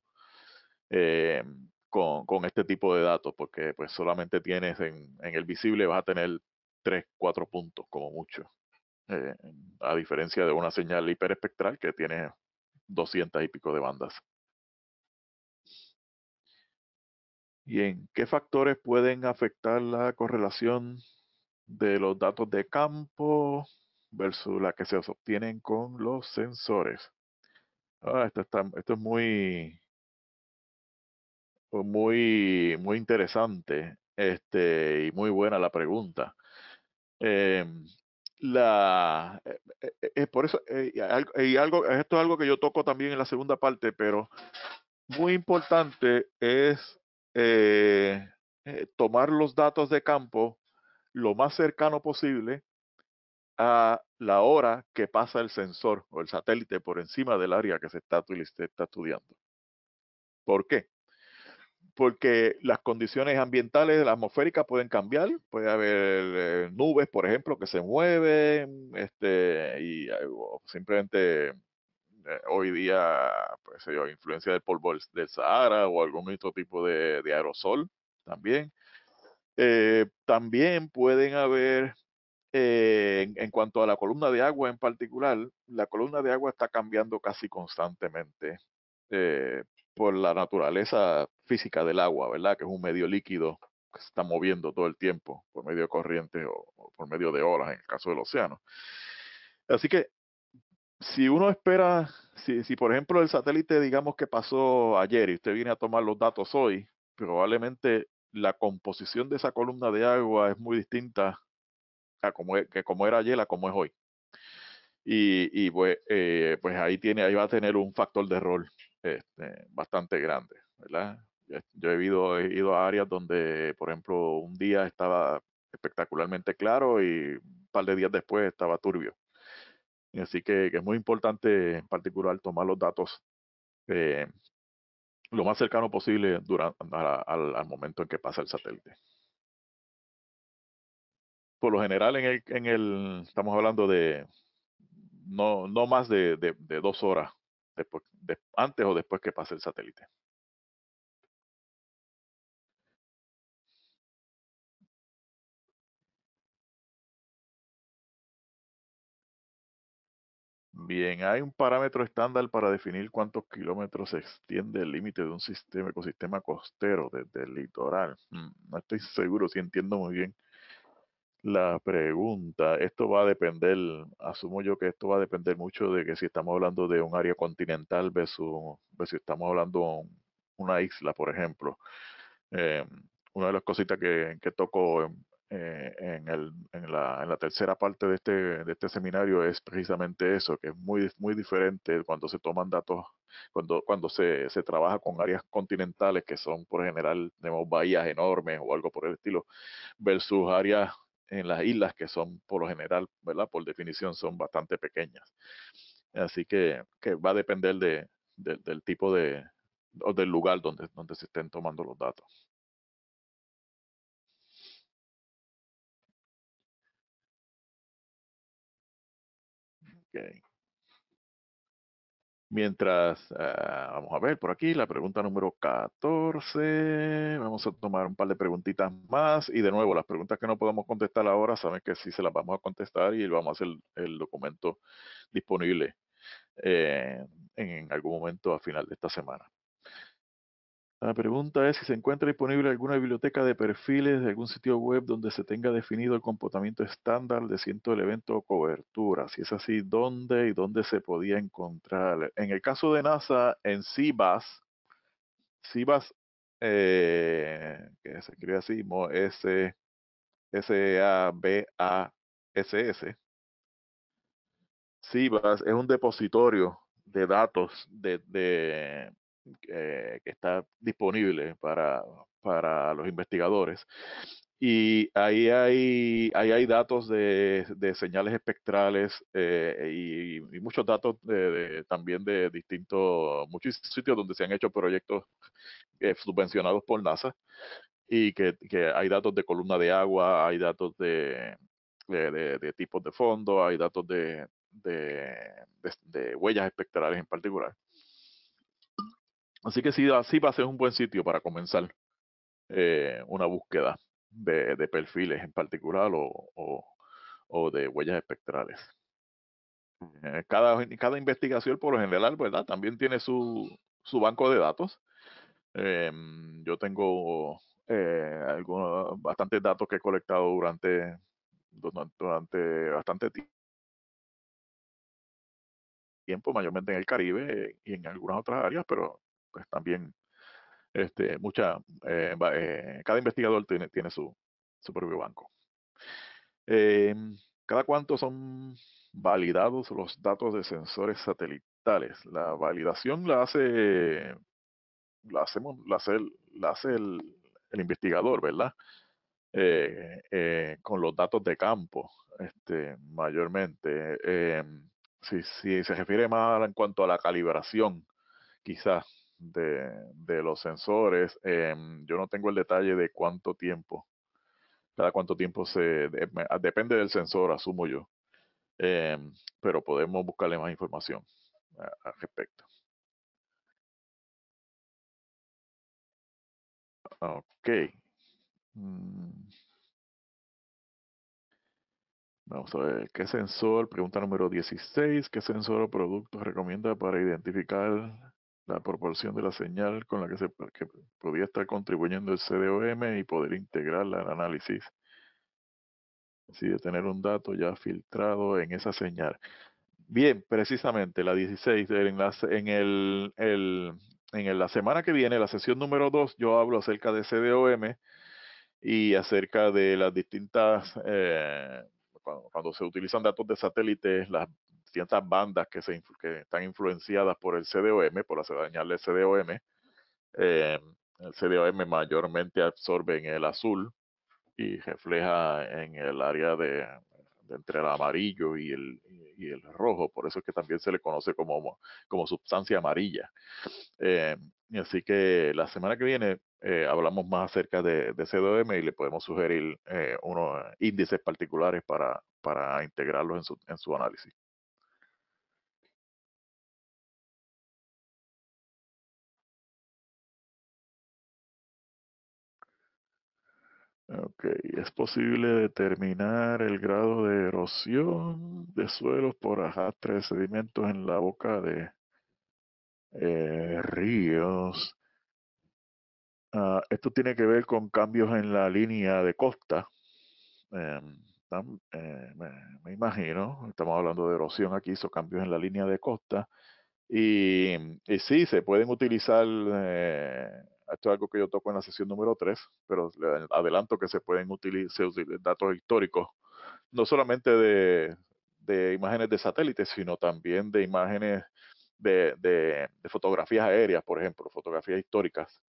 A: eh, con, este tipo de datos, porque pues solamente tienes en, en el visible vas a tener 3, 4 puntos como mucho. Eh, a diferencia de una señal hiperespectral que tiene 200 y pico de bandas. ¿Y en qué factores pueden afectar la correlación de los datos de campo versus la que se obtienen con los sensores? Ah, esto, está, esto es muy, muy, muy interesante este, y muy buena la pregunta. Em, la eh, eh, eh, por eso y algo esto es algo que yo toco también en la segunda parte pero muy importante es tomar los datos de campo lo más cercano posible a la hora que pasa el sensor o el satélite por encima del área que se está, se está estudiando. ¿Por qué? porque las condiciones ambientales, las atmosféricas pueden cambiar, puede haber eh, nubes, por ejemplo, que se mueven, este, y eh, simplemente eh, hoy día, pues, yo, influencia del polvo del Sahara o algún otro tipo de, aerosol también. también pueden haber, en, cuanto a la columna de agua en particular, la columna de agua está cambiando casi constantemente por la naturaleza física del agua, ¿verdad? Que es un medio líquido que se está moviendo todo el tiempo por medio de corrientes o, por medio de olas, en el caso del océano. Así que si uno espera, si, por ejemplo el satélite digamos que pasó ayer y usted viene a tomar los datos hoy, probablemente la composición de esa columna de agua es muy distinta a como, e, que como era ayer a como es hoy. Y, pues, eh, pues, ahí, tiene, ahí va a tener un factor de error este, bastante grande, ¿verdad? Yo he ido, he ido a áreas donde, por ejemplo, un día estaba espectacularmente claro y un par de días después estaba turbio. Así que, es muy importante en particular tomar los datos eh, lo más cercano posible durante, al, momento en que pasa el satélite. Por lo general, en el, en el estamos hablando de no, no más de, de,
B: dos horas antes o después que pase el satélite. Bien, hay un
A: parámetro estándar para definir cuántos kilómetros se extiende el límite de un sistema, ecosistema costero desde el litoral. Mm, no estoy seguro si entiendo muy bien la pregunta. Esto va a depender, asumo yo que esto va a depender mucho de que si estamos hablando de un área continental versus, si estamos hablando de una isla, por ejemplo. Eh, una de las cositas que, que toco en, eh, en, la, tercera parte este, de este, seminario es precisamente eso, que es muy, muy diferente cuando se toman datos, cuando, cuando se, trabaja con áreas continentales que son por general, bahías enormes o algo por el estilo, versus áreas en las islas que son por lo general, ¿verdad? Por definición son bastante pequeñas. Así que, va a depender del tipo de, o del lugar donde, donde se estén tomando
B: los datos. Mientras, ah, vamos a ver por aquí la pregunta número 14.
A: Vamos a tomar un par de preguntitas más. Y de nuevo, las preguntas que no podemos contestar ahora, saben que sí se las vamos a contestar y vamos a hacer el, documento disponible eh, en algún momento a final de esta semana. La pregunta es si se encuentra disponible alguna biblioteca de perfiles de algún sitio web donde se tenga definido el comportamiento estándar de ciento del evento o cobertura. Si es así, ¿dónde y dónde se podía encontrar? En el caso de NASA, en CIBAS, CIBAS, eh, que se escribe así, S, S A B A S S. CIBAS es un depositorio de datos de, de eh, que está disponible para, para los investigadores. Y ahí hay, hay datos de, señales espectrales eh, y, muchos datos de, también de distintos, muchos sitios donde se han hecho proyectos eh, subvencionados por NASA y que, hay datos de columna de agua, hay datos de, de tipos de fondo, hay datos de, de huellas espectrales en particular. Así que sí, así va a ser un buen sitio para comenzar eh, una búsqueda de, perfiles en particular o, de huellas espectrales. Eh, cada, cada investigación, por lo general, ¿verdad? También tiene su, su banco de datos. Eh, yo tengo algunos, bastantes datos que he colectado durante, durante bastante tiempo, mayormente en el Caribe y en algunas otras áreas, pero
B: pues, también este,
A: mucha, eh, eh, cada investigador tiene, tiene su, su propio banco. Em, cada cuánto son validados los datos de sensores satelitales. La validación la hace, la hacemos, la hace, el, investigador, ¿verdad? Eh, con los datos de campo, este, mayormente. Em, si, si se refiere más en cuanto a la calibración, quizás de, de los sensores. Eh, yo no tengo el detalle de cuánto tiempo, cada cuánto tiempo se... Ah, depende del sensor, asumo yo. Eh, pero podemos buscarle más información
B: al respecto. Ok. Mm.
A: Vamos a ver, ¿qué sensor? Pregunta número 16. ¿Qué sensor o producto recomienda para identificar la proporción de la señal con la que se que podía estar contribuyendo el CDOM y poder integrarla al análisis. Así de tener un dato ya filtrado en esa señal. Bien, precisamente la 16, en la, el, en la semana que viene, la sesión número 2, yo hablo acerca de CDOM y acerca de las distintas, eh, cuando, cuando, se utilizan datos de satélites, las bandas que, están influenciadas por el CDOM, por dañarle señal CDOM. el CDOM eh, mayormente absorbe en el azul y refleja en el área de, entre el amarillo y el, rojo, por eso es que también se le conoce como, como sustancia amarilla. Eh, así que la semana que viene eh, hablamos más acerca de, CDOM y le podemos sugerir unos índices particulares
B: para, para integrarlos en su análisis. Ok, Es posible determinar
A: el grado de erosión de suelos por arrastre de sedimentos en la boca de eh, ríos. Ah, esto tiene que ver con cambios en la línea de costa. Em, eh, me, imagino, estamos hablando de erosión aquí, son cambios en la línea de costa. y sí, se pueden utilizar eh, esto es algo que yo toco en la sesión número 3, pero adelanto que se pueden utilizar datos históricos, no solamente de, imágenes de satélites, sino también de imágenes de, fotografías aéreas, por ejemplo, fotografías históricas,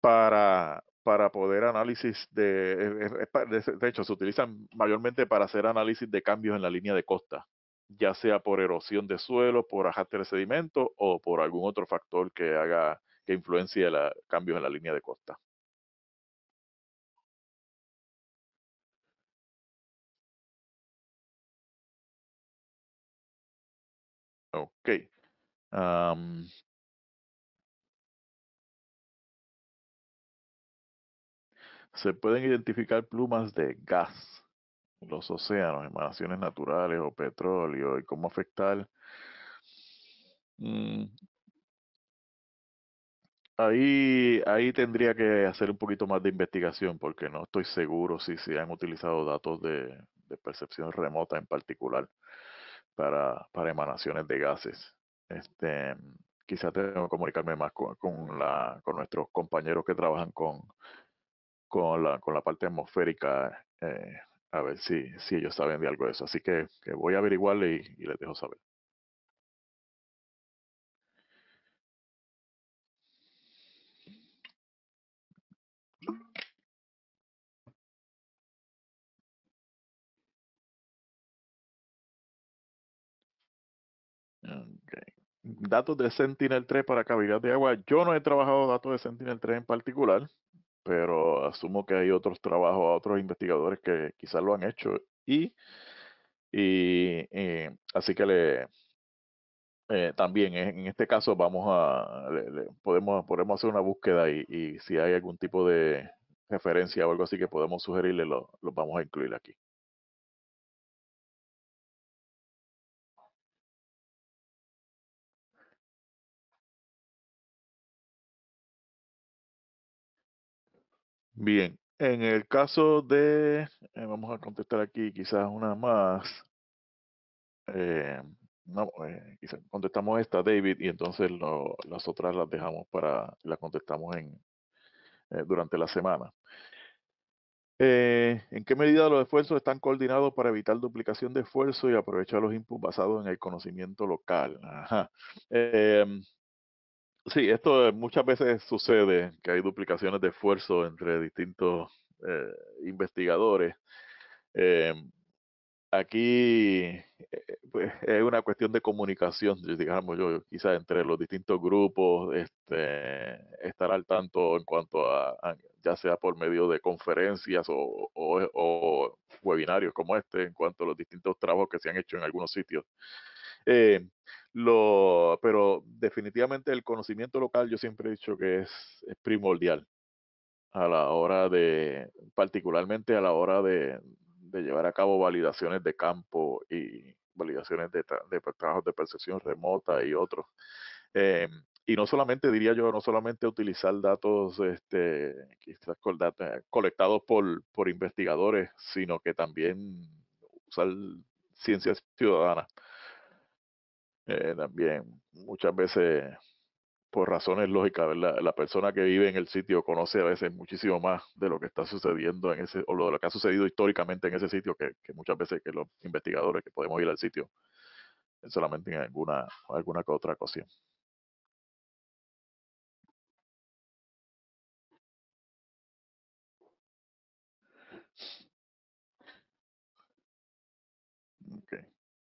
A: para, para poder análisis de, de hecho, se utilizan mayormente para hacer análisis de cambios en la línea de costa, ya sea por erosión de suelo, por ajaste de sedimento o por algún otro factor que haga que influencia la cambios en la
B: línea de costa. Ok. se pueden identificar plumas de gas
A: en los océanos, emanaciones naturales o petróleo y cómo afectar. Mm, Ahí, ahí tendría que hacer un poquito más de investigación porque no estoy seguro si se han utilizado datos de, percepción remota en particular para, para emanaciones de gases. Este, quizás tengo que comunicarme más con, nuestros compañeros que trabajan con, con, la, parte atmosférica, eh, a ver
B: si, si ellos saben de algo de eso. Así que, voy a averiguarle y les dejo saber. datos de Sentinel-3 para cavidad de agua. Yo no he trabajado datos de Sentinel-3 en
A: particular, pero asumo que hay otros trabajos, otros investigadores que quizás lo han hecho. Y, y, así que le eh, también en este caso vamos a le, podemos, podemos hacer una búsqueda y, y,
B: si hay algún tipo de referencia o algo así que podemos sugerirle, lo vamos a incluir aquí. Bien, en el caso de, eh, vamos a contestar
A: aquí quizás una más. Eh, no, eh, contestamos esta, David, y entonces lo, las otras las dejamos para, las contestamos en, durante la semana. ¿En qué medida los esfuerzos están coordinados para evitar duplicación de esfuerzo y aprovechar los inputs basados en el conocimiento local? Ajá. Em, Sí, esto eh, muchas veces sucede, que hay duplicaciones de esfuerzo entre distintos eh, investigadores. Eh, aquí pues, es una cuestión de comunicación, digamos yo, quizás entre los distintos grupos, este, estar al tanto en cuanto a, ya sea por medio de conferencias o, webinarios como este, en cuanto a los distintos trabajos que se han hecho en algunos sitios. Eh, lo, pero definitivamente el conocimiento local yo siempre he dicho que es, primordial a la hora de, particularmente a la hora de, llevar a cabo validaciones de campo y validaciones de, trabajos de percepción remota y otros. Eh, y no solamente, diría yo, no solamente utilizar datos este, quizás colectados por, por investigadores, sino que también usar ciencias ciudadanas eh, también muchas veces por razones lógicas, La persona que vive en el sitio conoce a veces muchísimo más de lo que está sucediendo en ese, o lo que ha sucedido históricamente en ese sitio
B: que, muchas veces que los investigadores que podemos ir al sitio eh, solamente en alguna, alguna otra ocasión.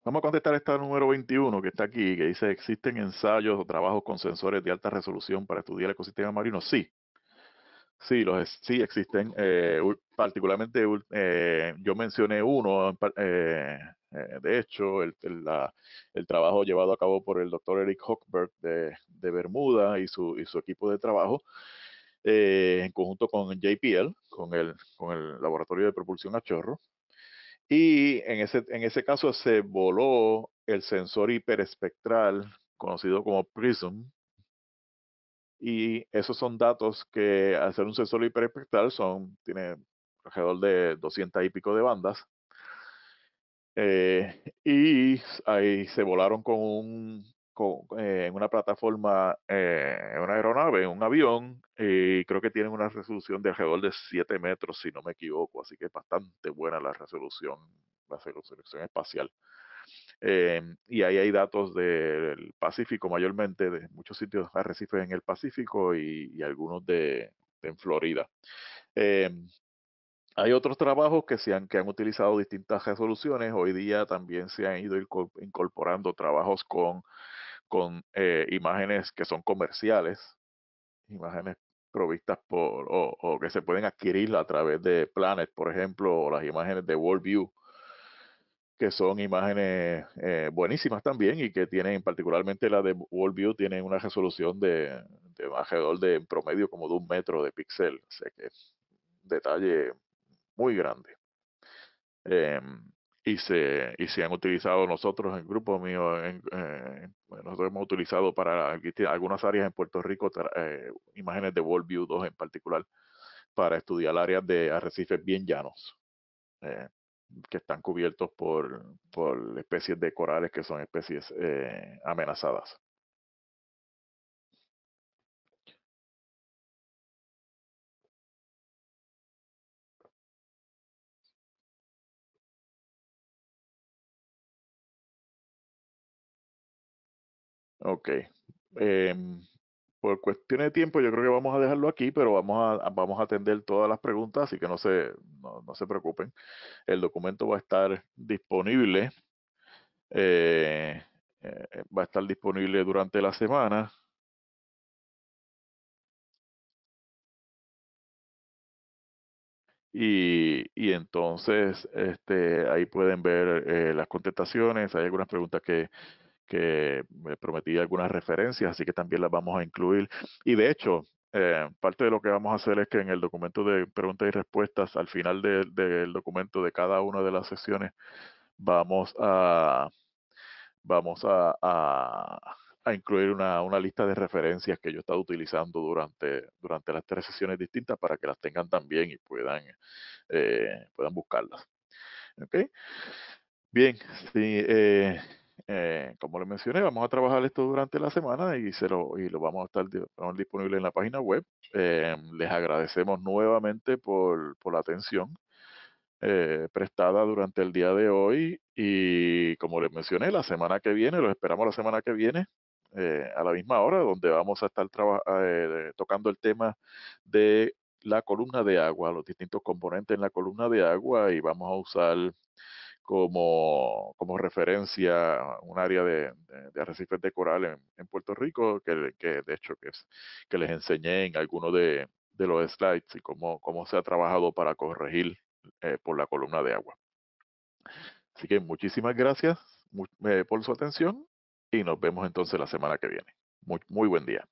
B: Vamos a contestar esta número 21 que está aquí, que dice,
A: ¿existen ensayos o trabajos con sensores de alta resolución para estudiar el ecosistema marino? Sí, sí, los, sí existen. Eh, particularmente, eh, yo mencioné uno, eh, de hecho, el, trabajo llevado a cabo por el doctor Eric Hochberg de, Bermuda y su, y su equipo de trabajo, en conjunto con JPL, con el, con el Laboratorio de Propulsión a Chorro, y en ese, en ese caso se voló el sensor hiperespectral, conocido como PRISM. Y esos son datos que al ser un sensor hiperespectral son, tiene alrededor de 200 y pico de bandas. Eh, y ahí se volaron con un eh, en una plataforma, eh, en una aeronave, en un avión, y creo que tienen una resolución de alrededor de 7 metros, si no me equivoco, así que es bastante buena la resolución, la resolución espacial. Em, y ahí hay datos del Pacífico, mayormente de muchos sitios arrecifes en el Pacífico y, algunos de, en Florida. Em, hay otros trabajos que, se que han utilizado distintas resoluciones. Hoy día también se han ido incorporando trabajos con con eh, imágenes que son comerciales, imágenes provistas por o, que se pueden adquirir a través de Planet, por ejemplo, las imágenes de Worldview, que son imágenes eh, buenísimas también y que tienen, particularmente la de Worldview, tienen una resolución de, alrededor de promedio como de un metro de píxel, o que detalle muy grande. Em, y se, y se han utilizado nosotros, el grupo mío, eh, pues, nosotros hemos utilizado para algunas áreas en Puerto Rico eh, imágenes de Worldview 2 en particular para estudiar áreas de arrecifes bien llanos eh,
B: que están cubiertos por, especies de corales que son especies amenazadas. Ok. Eh, por cuestiones de tiempo, yo creo que vamos a dejarlo aquí, pero
A: vamos a, vamos a atender todas las preguntas, así que no se, no, se preocupen. El documento va a estar disponible. Eh, eh, eh, va a estar
B: disponible durante la semana. Y, y entonces este,
A: ahí pueden ver eh, las contestaciones. Hay algunas preguntas que que me prometí algunas referencias, así que también las vamos a incluir. Y de hecho, eh, parte de lo que vamos a hacer es que en el documento de preguntas y respuestas, al final del documento de cada una de las sesiones, vamos a vamos a, incluir una, lista de referencias que yo he estado utilizando durante, durante las tres sesiones distintas para que las tengan también y puedan, eh, puedan buscarlas. Bien, si... eh, eh, como les mencioné, vamos a trabajar esto durante la semana y, se lo, y lo vamos a estar disponible en la página web. Eh, les agradecemos nuevamente por, la atención eh, prestada durante el día de hoy y como les mencioné, la semana que viene, los esperamos la semana que viene a la misma hora, donde vamos a estar tocando el tema de la columna de agua, los distintos componentes en la columna de agua y vamos a usar como, como referencia un área de, arrecifes de coral en, Puerto Rico, que, de hecho que, les enseñé en alguno de, de, los slides y cómo, cómo se ha trabajado para corregir eh, por la columna de agua. Así que muchísimas gracias eh, por su atención y nos vemos entonces
B: la semana que viene. Muy, muy buen día.